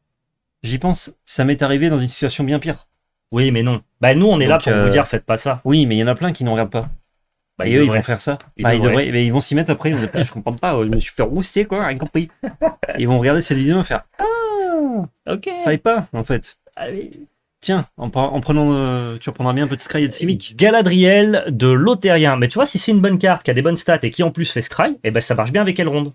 J'y pense, ça m'est arrivé dans une situation bien pire. Oui, mais non. Bah nous, on est là pour vous euh, dire, faites pas ça. Oui, mais il y en a plein qui n'en regardent pas. Bah, eux, ils vont faire ça. Ils, bah, Mais ils vont s'y mettre après. Ils vont je comprends pas, je me suis fait rouster, quoi, rien compris. ils vont regarder cette vidéo et faire, ah, ok. Fallait pas, en fait. Ah Tiens, en, prenant, euh, tu reprendras bien un peu de Scry et de Simic. Galadriel de l'Otérien. Mais tu vois, si c'est une bonne carte qui a des bonnes stats et qui en plus fait Scry, eh ben ça marche bien avec ronde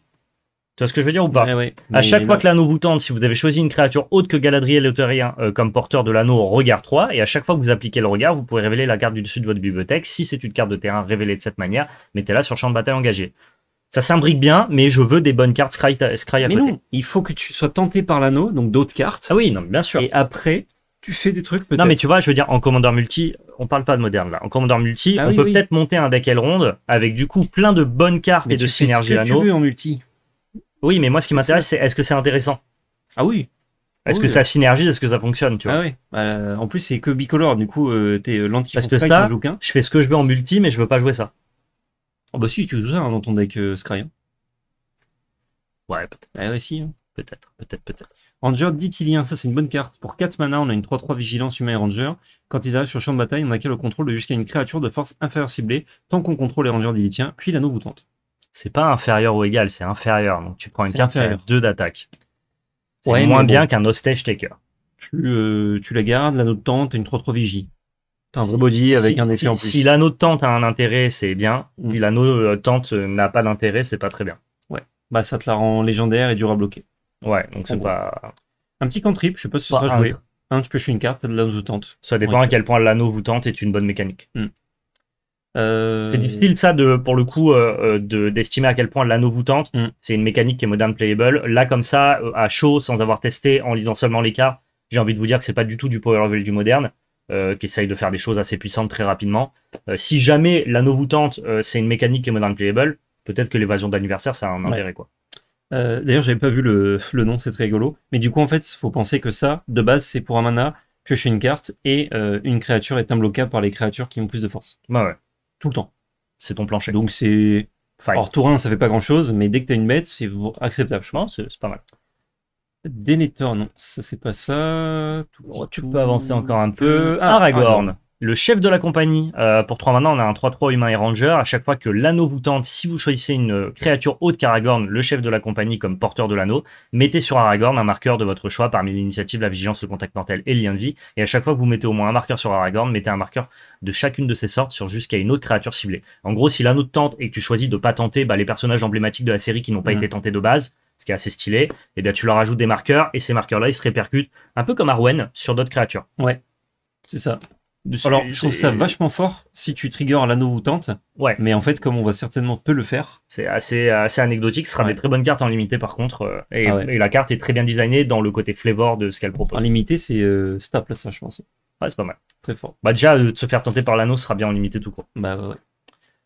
tu vois ce que je veux dire ou pas À chaque fois que l'anneau vous tente, si vous avez choisi une créature autre que Galadriel et euh, comme porteur de l'anneau au regard 3, et à chaque fois que vous appliquez le regard, vous pouvez révéler la carte du dessus de votre bibliothèque. Si c'est une carte de terrain révélée de cette manière, mettez-la sur champ de bataille engagé. Ça s'imbrique bien, mais je veux des bonnes cartes Scry, euh, à côté. il faut que tu sois tenté par l'anneau, donc d'autres cartes. Ah oui, non, bien sûr. Et après, tu fais des trucs peut-être. Non, mais tu vois, je veux dire, en commandeur multi, on parle pas de moderne là. En commandeur multi, ah on peut peut-être monter un deck ronde avec du coup plein de bonnes cartes et de synergies l'anneau. en multi. Oui, mais moi, ce qui m'intéresse, c'est est-ce que c'est intéressant Ah oui. Est-ce ah que ça synergise Est-ce que ça fonctionne tu vois ah oui. Bah, en plus, c'est que bicolore. Du coup, euh, t'es euh, l'anti Parce que ça, je fais ce que je veux en multi, mais je veux pas jouer ça. Ah bah si, tu joues ça hein, dans ton deck euh, Scry. Hein. Ouais, peut-être. Ah Peut-être, peut-être, peut-être. Ranger d'Itilien, ça c'est une bonne carte. Pour 4 mana, on a une 3-3 vigilance humain et ranger. Quand ils arrivent sur le champ de bataille, on a qu'à le contrôle de jusqu'à une créature de force inférieure ciblée, tant qu'on contrôle les rangers d'Ilitien, puis l'anneau boutante c'est pas inférieur ou égal, c'est inférieur. Donc tu prends une carte inférieur. deux d'attaque. C'est moins bien qu'un Hostage Taker. Tu, euh, tu la gardes, l'anneau de tente et une 3-3 vigie. un vrai body avec un effet en plus. Si l'anneau de tente a un intérêt, c'est bien. Mm. Si l'anneau de tente euh, n'a pas d'intérêt, c'est pas très bien. Ouais. Bah ça te la rend légendaire et dure à bloquer. Ouais, donc c'est pas. Un petit cantrip, je sais pas si ça sera joué. Un, hein, tu pêches une carte, t'as de l'anneau de tente. Ça dépend à quel point l'anneau vous tente est une bonne mécanique. Mm. Euh, c'est difficile ça de pour le coup euh, euh, d'estimer à quel point l'anneau vous tente. Mm. C'est une mécanique qui est moderne playable. Là comme ça à chaud sans avoir testé en lisant seulement cartes j'ai envie de vous dire que c'est pas du tout du power level du moderne qui essaye de faire des choses assez puissantes très rapidement. si jamais l'anneau vous tente, c'est une mécanique qui est moderne playable. Peut-être que l'évasion d'anniversaire ça a un intérêt quoi. D'ailleurs j'avais pas vu le, le nom, c'est très rigolo. Mais du coup en fait il faut penser que ça de base c'est pour un mana piocher une carte et une créature est imbloquable par les créatures qui ont plus de force. Bah ouais le temps. C'est ton plancher. Donc c'est. Fine. tour 1, ça fait pas grand chose, mais dès que tu as une bête, c'est acceptable, c'est pas mal. Dénétor, non, ça c'est pas ça. Oh, tu peux avancer encore un peu. Ah, Aragorn le chef de la compagnie, euh, pour 3 maintenant, on a un 3-3 humain et ranger. À chaque fois que l'anneau vous tente, si vous choisissez une créature haute qu'Aragorn, le chef de la compagnie comme porteur de l'anneau, mettez sur Aragorn un marqueur de votre choix parmi l'initiative, la vigilance, le contact mortel et le lien de vie. Et à chaque fois que vous mettez au moins un marqueur sur Aragorn, mettez un marqueur de chacune de ces sortes sur jusqu'à une autre créature ciblée. En gros, si l'anneau tente et que tu choisis de pas tenter bah, les personnages emblématiques de la série qui n'ont pas mmh. été tentés de base, ce qui est assez stylé, et eh bien tu leur ajoutes des marqueurs et ces marqueurs-là, ils se répercutent un peu comme Arwen sur d'autres créatures. Ouais, c'est ça. Alors, je trouve ça vachement fort si tu triggers l'anneau tente. Ouais. Mais en fait, comme on va certainement peu le faire. C'est assez, assez anecdotique. Ce sera des très bonnes cartes en limité par contre. Euh, ah et, la carte est très bien designée dans le côté flavor de ce qu'elle propose. En limité, c'est euh, stable, ça, hein, je pense. Ouais, c'est pas mal. Très fort. Bah, déjà, euh, de se faire tenter par l'anneau sera bien en limité tout court. Bah, ouais.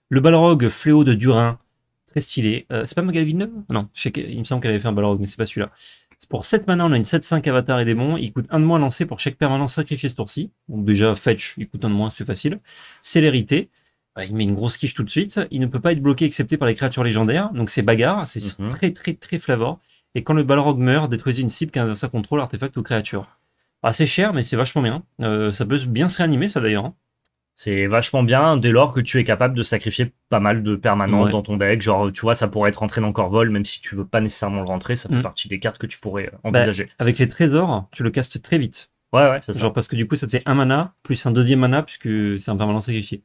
Le Balrog Fléau de Durin. Très stylé. Euh, c'est pas Magali Villeneuve Non, il me semble qu'elle avait fait un Balrog, mais c'est pas celui-là pour 7 mana, on a une 7-5 avatar et démon. Il coûte 1 de moins lancé pour chaque permanence sacrifié ce tour-ci. Donc déjà, fetch, il coûte 1 de moins, c'est facile. Célérité, bah, il met une grosse quiche tout de suite. Il ne peut pas être bloqué excepté par les créatures légendaires. Donc c'est bagarre, c'est mhm. très très très flavor. Et quand le Balrog meurt, détruisez une cible qu'un sa contrôle, artefact ou créature. Assez cher, mais c'est vachement bien. Euh, ça peut bien se réanimer, ça d'ailleurs. Hein. C'est vachement bien dès lors que tu es capable de sacrifier pas mal de permanents dans ton deck. Genre, tu vois, ça pourrait être rentré dans Corvol, même si tu veux pas nécessairement le rentrer. Ça fait mm. partie des cartes que tu pourrais euh, bah, envisager. avec les trésors, tu le castes très vite. Ouais, ouais, Genre, parce que du coup, ça te fait un mana, plus un deuxième mana, puisque c'est un permanent sacrifié.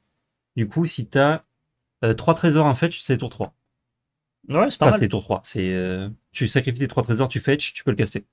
Du coup, si t'as euh, trois trésors en fetch, c'est tour 3. Ouais, c'est pas mal. c'est tour 3. C'est, euh, tu sacrifies tes trésors, tu fetch, tu peux le caster.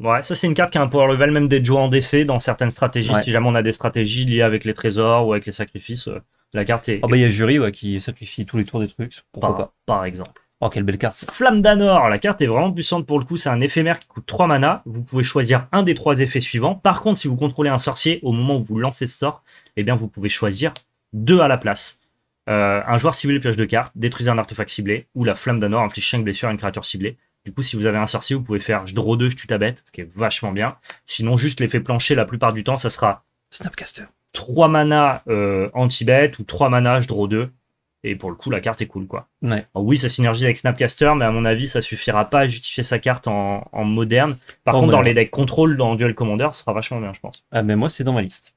Ouais, ça c'est une carte qui a un power level même des joueurs en DC dans certaines stratégies. Si jamais on a des stratégies liées avec les trésors ou avec les sacrifices, euh, la carte est. Ah bah il y a Jury qui sacrifie tous les tours des trucs. Pourquoi par, exemple. Oh quelle belle carte. Flamme d'Anor, la carte est vraiment puissante pour le coup. C'est un éphémère qui coûte 3 mana. Vous pouvez choisir un des trois effets suivants. Par contre, si vous contrôlez un sorcier au moment où vous lancez ce sort, eh bien vous pouvez choisir deux à la place. Euh, un joueur ciblé pioche de cartes, détruisez un artefact ciblé, ou la flamme d'Anor inflige 5 blessures à une créature ciblée. Du coup, si vous avez un sorcier, vous pouvez faire je draw 2, je tue ta bête, ce qui est vachement bien. Sinon, juste l'effet plancher, la plupart du temps, ça sera Snapcaster. 3 mana euh, anti-bête ou 3 mana je draw 2. Et pour le coup, la carte est cool, quoi. oui, ça synergie avec Snapcaster, mais à mon avis, ça suffira pas à justifier sa carte en, moderne. Par oh, contre, dans les decks contrôle, dans Duel Commander, ça sera vachement bien, je pense. Ah, mais moi, c'est dans ma liste.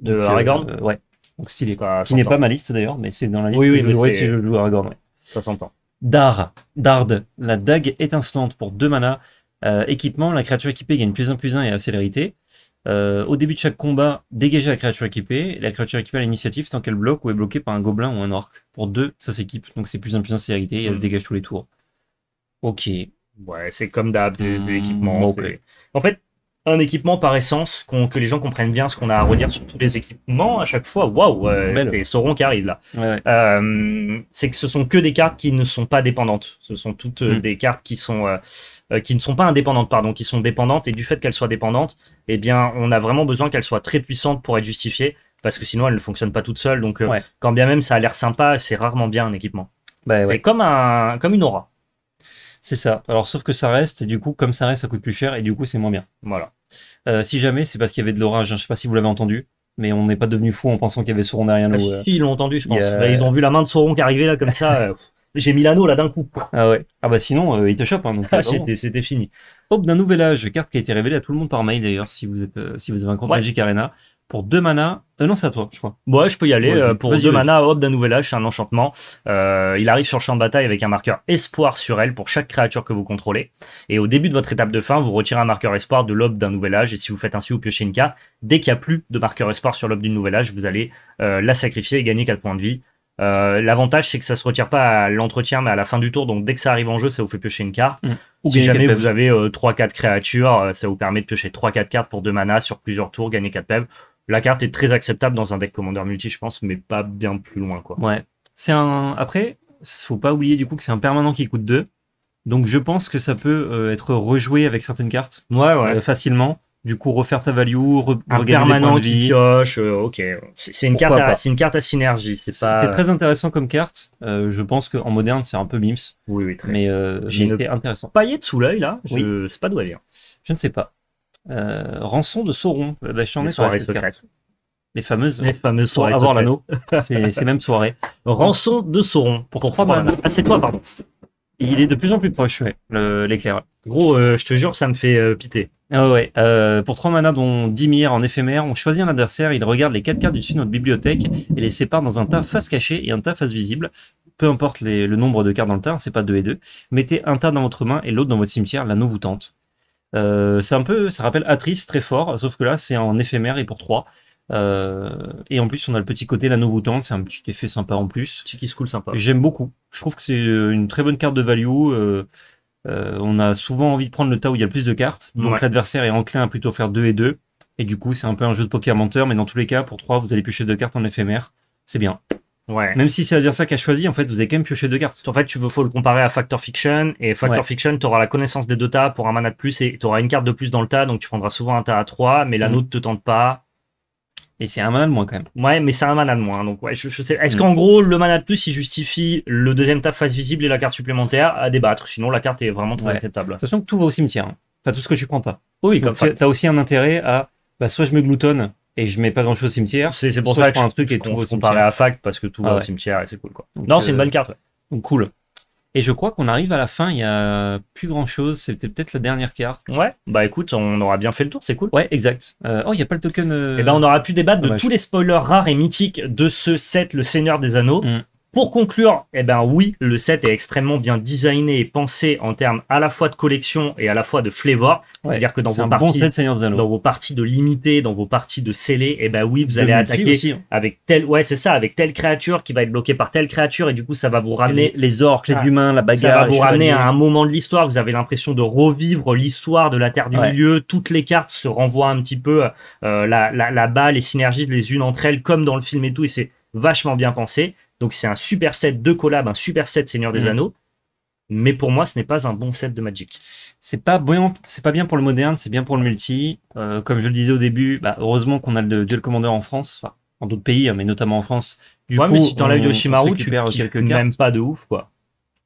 De euh, Aragorn Ouais. Donc, Qui n'est pas ma liste d'ailleurs, mais c'est dans la liste oui, oui, je je joue Aragorn. Ça s'entend. Dard, Dard, la dague est instante pour 2 mana. Euh, équipement, la créature équipée gagne plus 1 plus un et accélérité. Euh, au début de chaque combat, dégagez la créature équipée. La créature équipée a l'initiative tant qu'elle bloque ou est bloquée par un gobelin ou un orc. Pour 2, ça s'équipe. Donc c'est plus 1 plus 1 célérité et elle se hmm. dégage tous les tours. Ok. Ouais, c'est comme d'hab, de hmm, l'équipement, En fait, un équipement par essence, que les gens comprennent bien ce qu'on a à redire sur tous les équipements à chaque fois. Waouh, c'est Sauron qui arrive là. Euh, c'est que ce sont que des cartes qui ne sont pas dépendantes. Ce sont toutes euh, hmm. des cartes qui sont euh, qui ne sont pas indépendantes, pardon, qui sont dépendantes. Et du fait qu'elles soient dépendantes, eh bien, on a vraiment besoin qu'elles soient très puissantes pour être justifiées, parce que sinon elles ne fonctionnent pas toutes seules. Donc, quand bien même ça a l'air sympa, c'est rarement bien un équipement. Bah c'est comme un comme une aura. C'est ça. Alors, sauf que ça reste, du coup, comme ça reste, ça coûte plus cher, et du coup, c'est moins bien. Voilà. Euh, si jamais, c'est parce qu'il y avait de l'orage. je hein. Je sais pas si vous l'avez entendu, mais on n'est pas devenu fou en pensant qu'il y avait Sauron derrière ah, nous. Euh. ils l'ont entendu, je pense. Bah, ils ont vu la main de Sauron qui arrivait là, comme ça. Euh, j'ai mis l'anneau là d'un coup. Ah ouais. Ah bah sinon, euh, il te chope. Hein, donc, ah, c'était fini. Hop d'un nouvel âge, carte qui a été révélée à tout le monde par mail d'ailleurs, si vous êtes, si vous avez un compte Magic Arena pour deux manas. Euh, non, c'est à toi, je crois. ouais, je peux y aller. Euh, pour deux manas, hop, d'un nouvel âge, c'est un enchantement. Euh, il arrive sur le champ de bataille avec un marqueur espoir sur elle pour chaque créature que vous contrôlez. Et au début de votre étape de fin, vous retirez un marqueur espoir de l'aube d'un nouvel âge. Et si vous faites ainsi, vous piochez une carte. Dès qu'il n'y a plus de marqueur espoir sur l'aube d'un nouvel âge, vous allez la sacrifier et gagner 4 points de vie. l'avantage, c'est que ça se retire pas à l'entretien, mais à la fin du tour. Donc, dès que ça arrive en jeu, ça vous fait piocher une carte. Mmh. Si jamais vous avez trois, 3 créatures, ça vous permet de piocher 3-4 cartes pour 2 manas sur plusieurs tours, gagner 4 pèves la carte est très acceptable dans un deck commander multi, je pense, mais pas bien plus loin. Quoi. Ouais. C'est un. Après, faut pas oublier du coup que c'est un permanent qui coûte 2. Donc je pense que ça peut euh, être rejoué avec certaines cartes ouais, euh, facilement. Du coup, refaire ta value, un permanent qui euh, ok, c'est une, carte à, une carte à synergie. C'est très intéressant comme carte. je pense qu'en moderne, c'est un peu mims. Oui, oui, très. Mais, j'ai été intéressant. de sous l'œil là, je oui. pas d'où elle Je ne sais pas. Euh, rançon de Sauron. Euh, bah, je les soirées Les fameuses. Les fameuses soirées. avoir l'anneau. C'est même soirée. Rançon de Sauron. Pour ah, c'est toi, pardon. Il est de plus en plus proche, l'éclair. Gros, euh, je te jure, ça me fait piter. Ah ouais, pour 3 manas dont 10 milliards en éphémère, on choisit un adversaire, il regarde les quatre cartes du dessus de notre bibliothèque et les sépare dans un tas face cachée et un tas face visible. Peu importe le nombre de cartes dans le tas, hein, c'est pas 2 et deux. Mettez un tas dans votre main et l'autre dans votre cimetière, l'anneau vous tente. Euh, c'est un peu, ça rappelle Atrice très fort, sauf que là c'est en éphémère et pour 3. Euh, et en plus, on a le petit côté la tente, c'est un petit effet sympa en plus. Qui se cool sympa. J'aime beaucoup. Je trouve que c'est euh, une très bonne carte de value. on a souvent envie de prendre le tas où il y a le plus de cartes, donc l'adversaire est enclin à plutôt faire 2 et 2. Et du coup, c'est un peu un jeu de poker menteur, mais dans tous les cas, pour 3, vous allez piocher deux cartes en éphémère. C'est bien. Même si c'est à dire ça a choisi, en fait, vous avez quand même pioché deux cartes. En fait, tu veux, faut le comparer à Factor Fiction. Et Factor Fiction, tu auras la connaissance des deux tas pour un mana de plus et tu auras une carte de plus dans le tas. Donc, tu prendras souvent un tas à 3, mais la mm. note te tente pas. Et c'est un mana de moins quand même. Ouais, mais c'est un mana de moins. Donc, ouais, je, sais. Est-ce mm. qu'en gros, le mana de plus, il justifie le deuxième tas face visible et la carte supplémentaire à débattre Sinon, la carte est vraiment très acceptable. Sachant que tout va au cimetière. Hein. tout ce que tu prends pas. Oui, comme tu as aussi un intérêt à. Bah, soit je me gloutonne et je mets pas grand chose au cimetière. C'est pour ça que je, un truc et à fact parce que tout ah va au cimetière et c'est cool non, c'est une euh, bonne carte. Cool. Et je crois qu'on arrive à la fin, il y a plus grand chose, c'était peut-être la dernière carte. Ouais, bah écoute, on aura bien fait le tour, c'est cool. Ouais, exact. Euh, oh, il n'y a pas le token. Euh, eh ben, on aura pu débattre de tous les spoilers rares et mythiques de ce set, Le Seigneur des Anneaux. Mm. Pour conclure, eh ben oui, le set est extrêmement bien designé et pensé en termes à la fois de collection et à la fois de flavor. C'est-à-dire que dans vos, parties, de dans vos parties de limité, dans vos parties de scellé, eh ben oui, vous allez attaquer hein. avec telle, ouais, c'est ça, avec telle créature qui va être bloquée par telle créature et du coup, ça va vous ramener les, orques, les ah, humains, la bagarre. Ça va vous ramener à un moment de l'histoire. Vous avez l'impression de revivre l'histoire de la Terre du Milieu. Toutes les cartes se renvoient un petit peu euh, la, balle, les synergies les unes entre elles, comme dans le film et tout. Et c'est vachement bien pensé. Donc c'est un super set de collab, un super set Seigneur des mm. Anneaux. Mais pour moi, ce n'est pas un bon set de Magic. C'est pas c'est pas bien pour le moderne, c'est bien pour le multi. Euh, comme je le disais au début, bah, heureusement qu'on a le Duel Commander en France, enfin, en d'autres pays, hein, mais notamment en France. Du ouais, coup, mais si enlèves Yoshimaru, tu perds quelques même pas de ouf, quoi.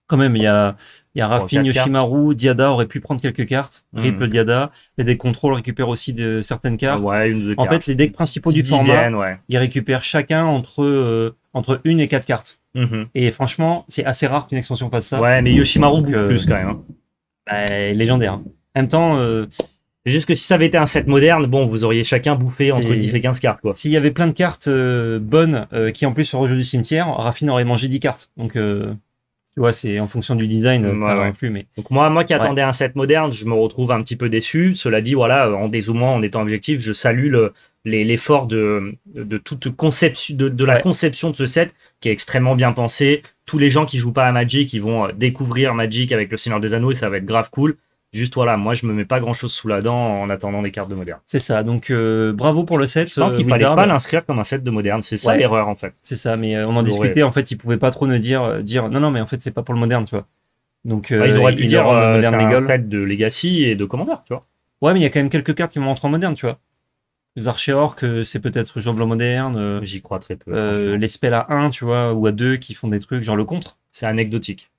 Quand même, il y a il y a Yoshimaru, Diada aurait pu prendre quelques cartes. Hmm. Ripple, Diada. Les decks contrôles récupèrent aussi de, certaines cartes. en fait, les decks principaux du format, ils récupèrent chacun entre, euh, entre une et quatre cartes. Mm-hmm. Et franchement, c'est assez rare qu'une extension fasse ça. Ouais, mais Yoshimaru euh, plus quand même. Hein. Bah, légendaire. En même temps, euh, juste que si ça avait été un set moderne, bon, vous auriez chacun bouffé entre 10 et 15 cartes. S'il y avait plein de cartes bonnes qui en plus se rejouent du cimetière, Raffin aurait mangé 10 cartes. Donc. Ouais, c'est en fonction du design, mais... Donc moi, moi qui attendais un set moderne, je me retrouve un petit peu déçu. Cela dit, voilà, en dézoomant, en étant objectif, je salue l'effort de, toute conception, de, la conception de ce set qui est extrêmement bien pensé. Tous les gens qui jouent pas à Magic, ils vont euh, découvrir Magic avec le Seigneur des Anneaux et ça va être grave cool. Juste voilà, moi je me mets pas grand chose sous la dent en attendant des cartes de moderne. C'est ça. Donc euh, bravo pour le set. Je pense euh, qu'il fallait pas l'inscrire comme un set de moderne. C'est ça l'erreur en fait. C'est ça. Mais euh, on en discutait. En fait, ils pouvaient pas trop nous dire dire non non mais en fait c'est pas pour le moderne, tu vois. Donc bah, ils auraient pu dire un set de Legacy et de Commander, tu vois. Ouais, mais il y a quand même quelques cartes qui vont rentrer en moderne, tu vois. Les archers c'est peut-être Jean moderne. J'y crois très peu. les spells à 1, tu vois, ou à 2 qui font des trucs, genre le contre. C'est anecdotique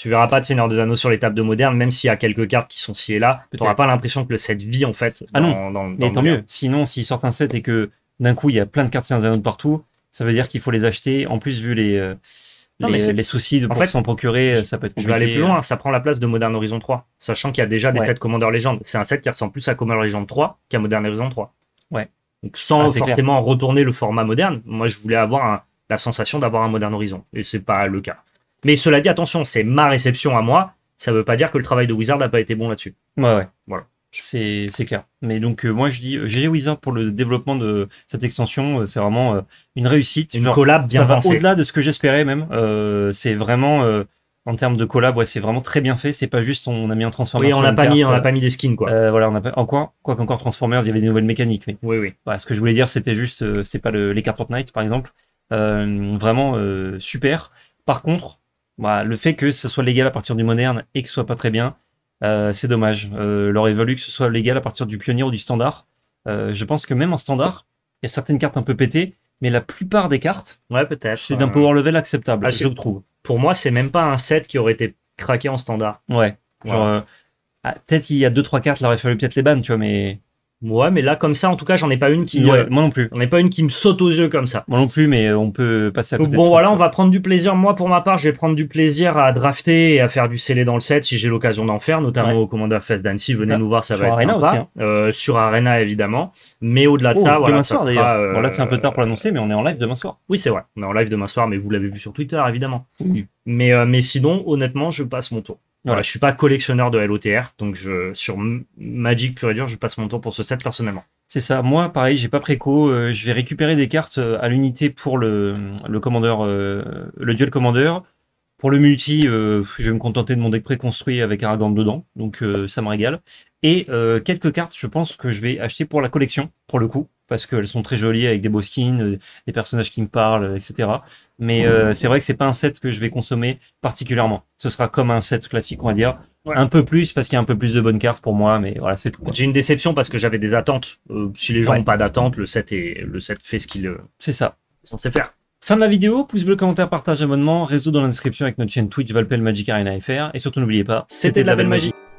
tu verras pas de Seigneur des Anneaux sur les tables de moderne, même s'il y a quelques cartes qui sont ci et là. Tu n'auras pas l'impression que le set vit en fait. ah non, dans, mais tant mieux. Sinon, s'ils sortent un set et que d'un coup il y a plein de cartes Seigneur des Anneaux partout, ça veut dire qu'il faut les acheter. En plus, vu les, euh, les, soucis de en fait s'en procurer, ça peut être compliqué. Je vais aller plus loin, hein. ça prend la place de Modern Horizon 3, sachant qu'il y a déjà des sets Commander Legend. C'est un set qui ressemble plus à Commander Legend 3 qu'à Modern Horizon 3. Ouais. Donc sans ah, forcément retourner le format moderne, moi je voulais avoir la sensation d'avoir un Modern Horizon. Et c'est pas le cas. Mais cela dit, attention, c'est ma réception à moi. Ça ne veut pas dire que le travail de Wizard n'a pas été bon là-dessus. Ouais, ouais. Voilà. C'est clair. Mais donc, euh, moi, je dis GG euh, Wizard pour le développement de cette extension. Euh, c'est vraiment une réussite. Une Genre, collab bien Ça va au-delà de ce que j'espérais, même. c'est vraiment en termes de collab, c'est vraiment très bien fait. C'est pas juste on a mis un Transformers. Oui, on n'a pas mis, on pas mis des skins quoi. Euh, voilà, on a pas En quoi qu'encore Transformers, il y avait des nouvelles mécaniques. Mais oui, oui. ce que je voulais dire, c'était juste, c'est pas le, les cartes Fortnite par exemple. vraiment super. Par contre, bah, le fait que ce soit légal à partir du moderne et que ce soit pas très bien, euh, c'est dommage. Il euh, L'aurait valu que ce soit légal à partir du pionnier ou du standard. Euh, je pense que même en standard, il y a certaines cartes un peu pétées, mais la plupart des cartes, c'est d'un power level acceptable, ah, je trouve. Pour moi, c'est même pas un set qui aurait été craqué en standard. Ouais. Genre, ah, peut-être il y a deux trois cartes, il aurait fallu peut-être les ban, tu vois, mais Ouais, mais là, comme ça, en tout cas, j'en ai pas une qui. Euh, moi non plus. On n'est pas une qui me saute aux yeux comme ça. Moi non plus, mais euh, on peut passer à côté. Bon, voilà, on va prendre du plaisir. Moi, pour ma part, je vais prendre du plaisir à drafter et à faire du scellé dans le set si j'ai l'occasion d'en faire, notamment au Commander Fest d'Annecy. Venez nous voir, ça va être sympa. Hein. Euh, sur Arena, évidemment. Mais au-delà de oh, ça, voilà. Demain soir, d'ailleurs. là, c'est un peu tard pour l'annoncer, mais on est en live demain soir. Oui, c'est vrai. On est en live demain soir, mais vous l'avez vu sur Twitter, évidemment. Mais, mais sinon, honnêtement, je passe mon tour. Voilà, je suis pas collectionneur de LOTR, donc je, sur Magic pur et dur, je passe mon tour pour ce set personnellement. C'est ça. Moi, pareil, j'ai pas préco. Euh, je vais récupérer des cartes euh, à l'unité pour le, le commandeur, euh, le duel commandeur. Pour le multi, je vais me contenter de mon deck préconstruit avec Aragorn dedans, donc ça me régale. Et quelques cartes, je pense que je vais acheter pour la collection, pour le coup parce qu'elles sont très jolies avec des beaux skins, euh, des personnages qui me parlent, euh, etc. Mais euh, c'est vrai que c'est pas un set que je vais consommer particulièrement. Ce sera comme un set classique, on va dire. Un peu plus parce qu'il y a un peu plus de bonnes cartes pour moi, mais voilà, c'est tout. J'ai une déception parce que j'avais des attentes. si les gens n'ont pas d'attentes, le set est, le set fait ce qu'il c'est ça censé faire. Fin de la vidéo, pouce bleu, commentaire, partage, abonnement, réseau dans la description avec notre chaîne Twitch Valpel Magic Arena FR et surtout n'oubliez pas, c'était de la belle magie.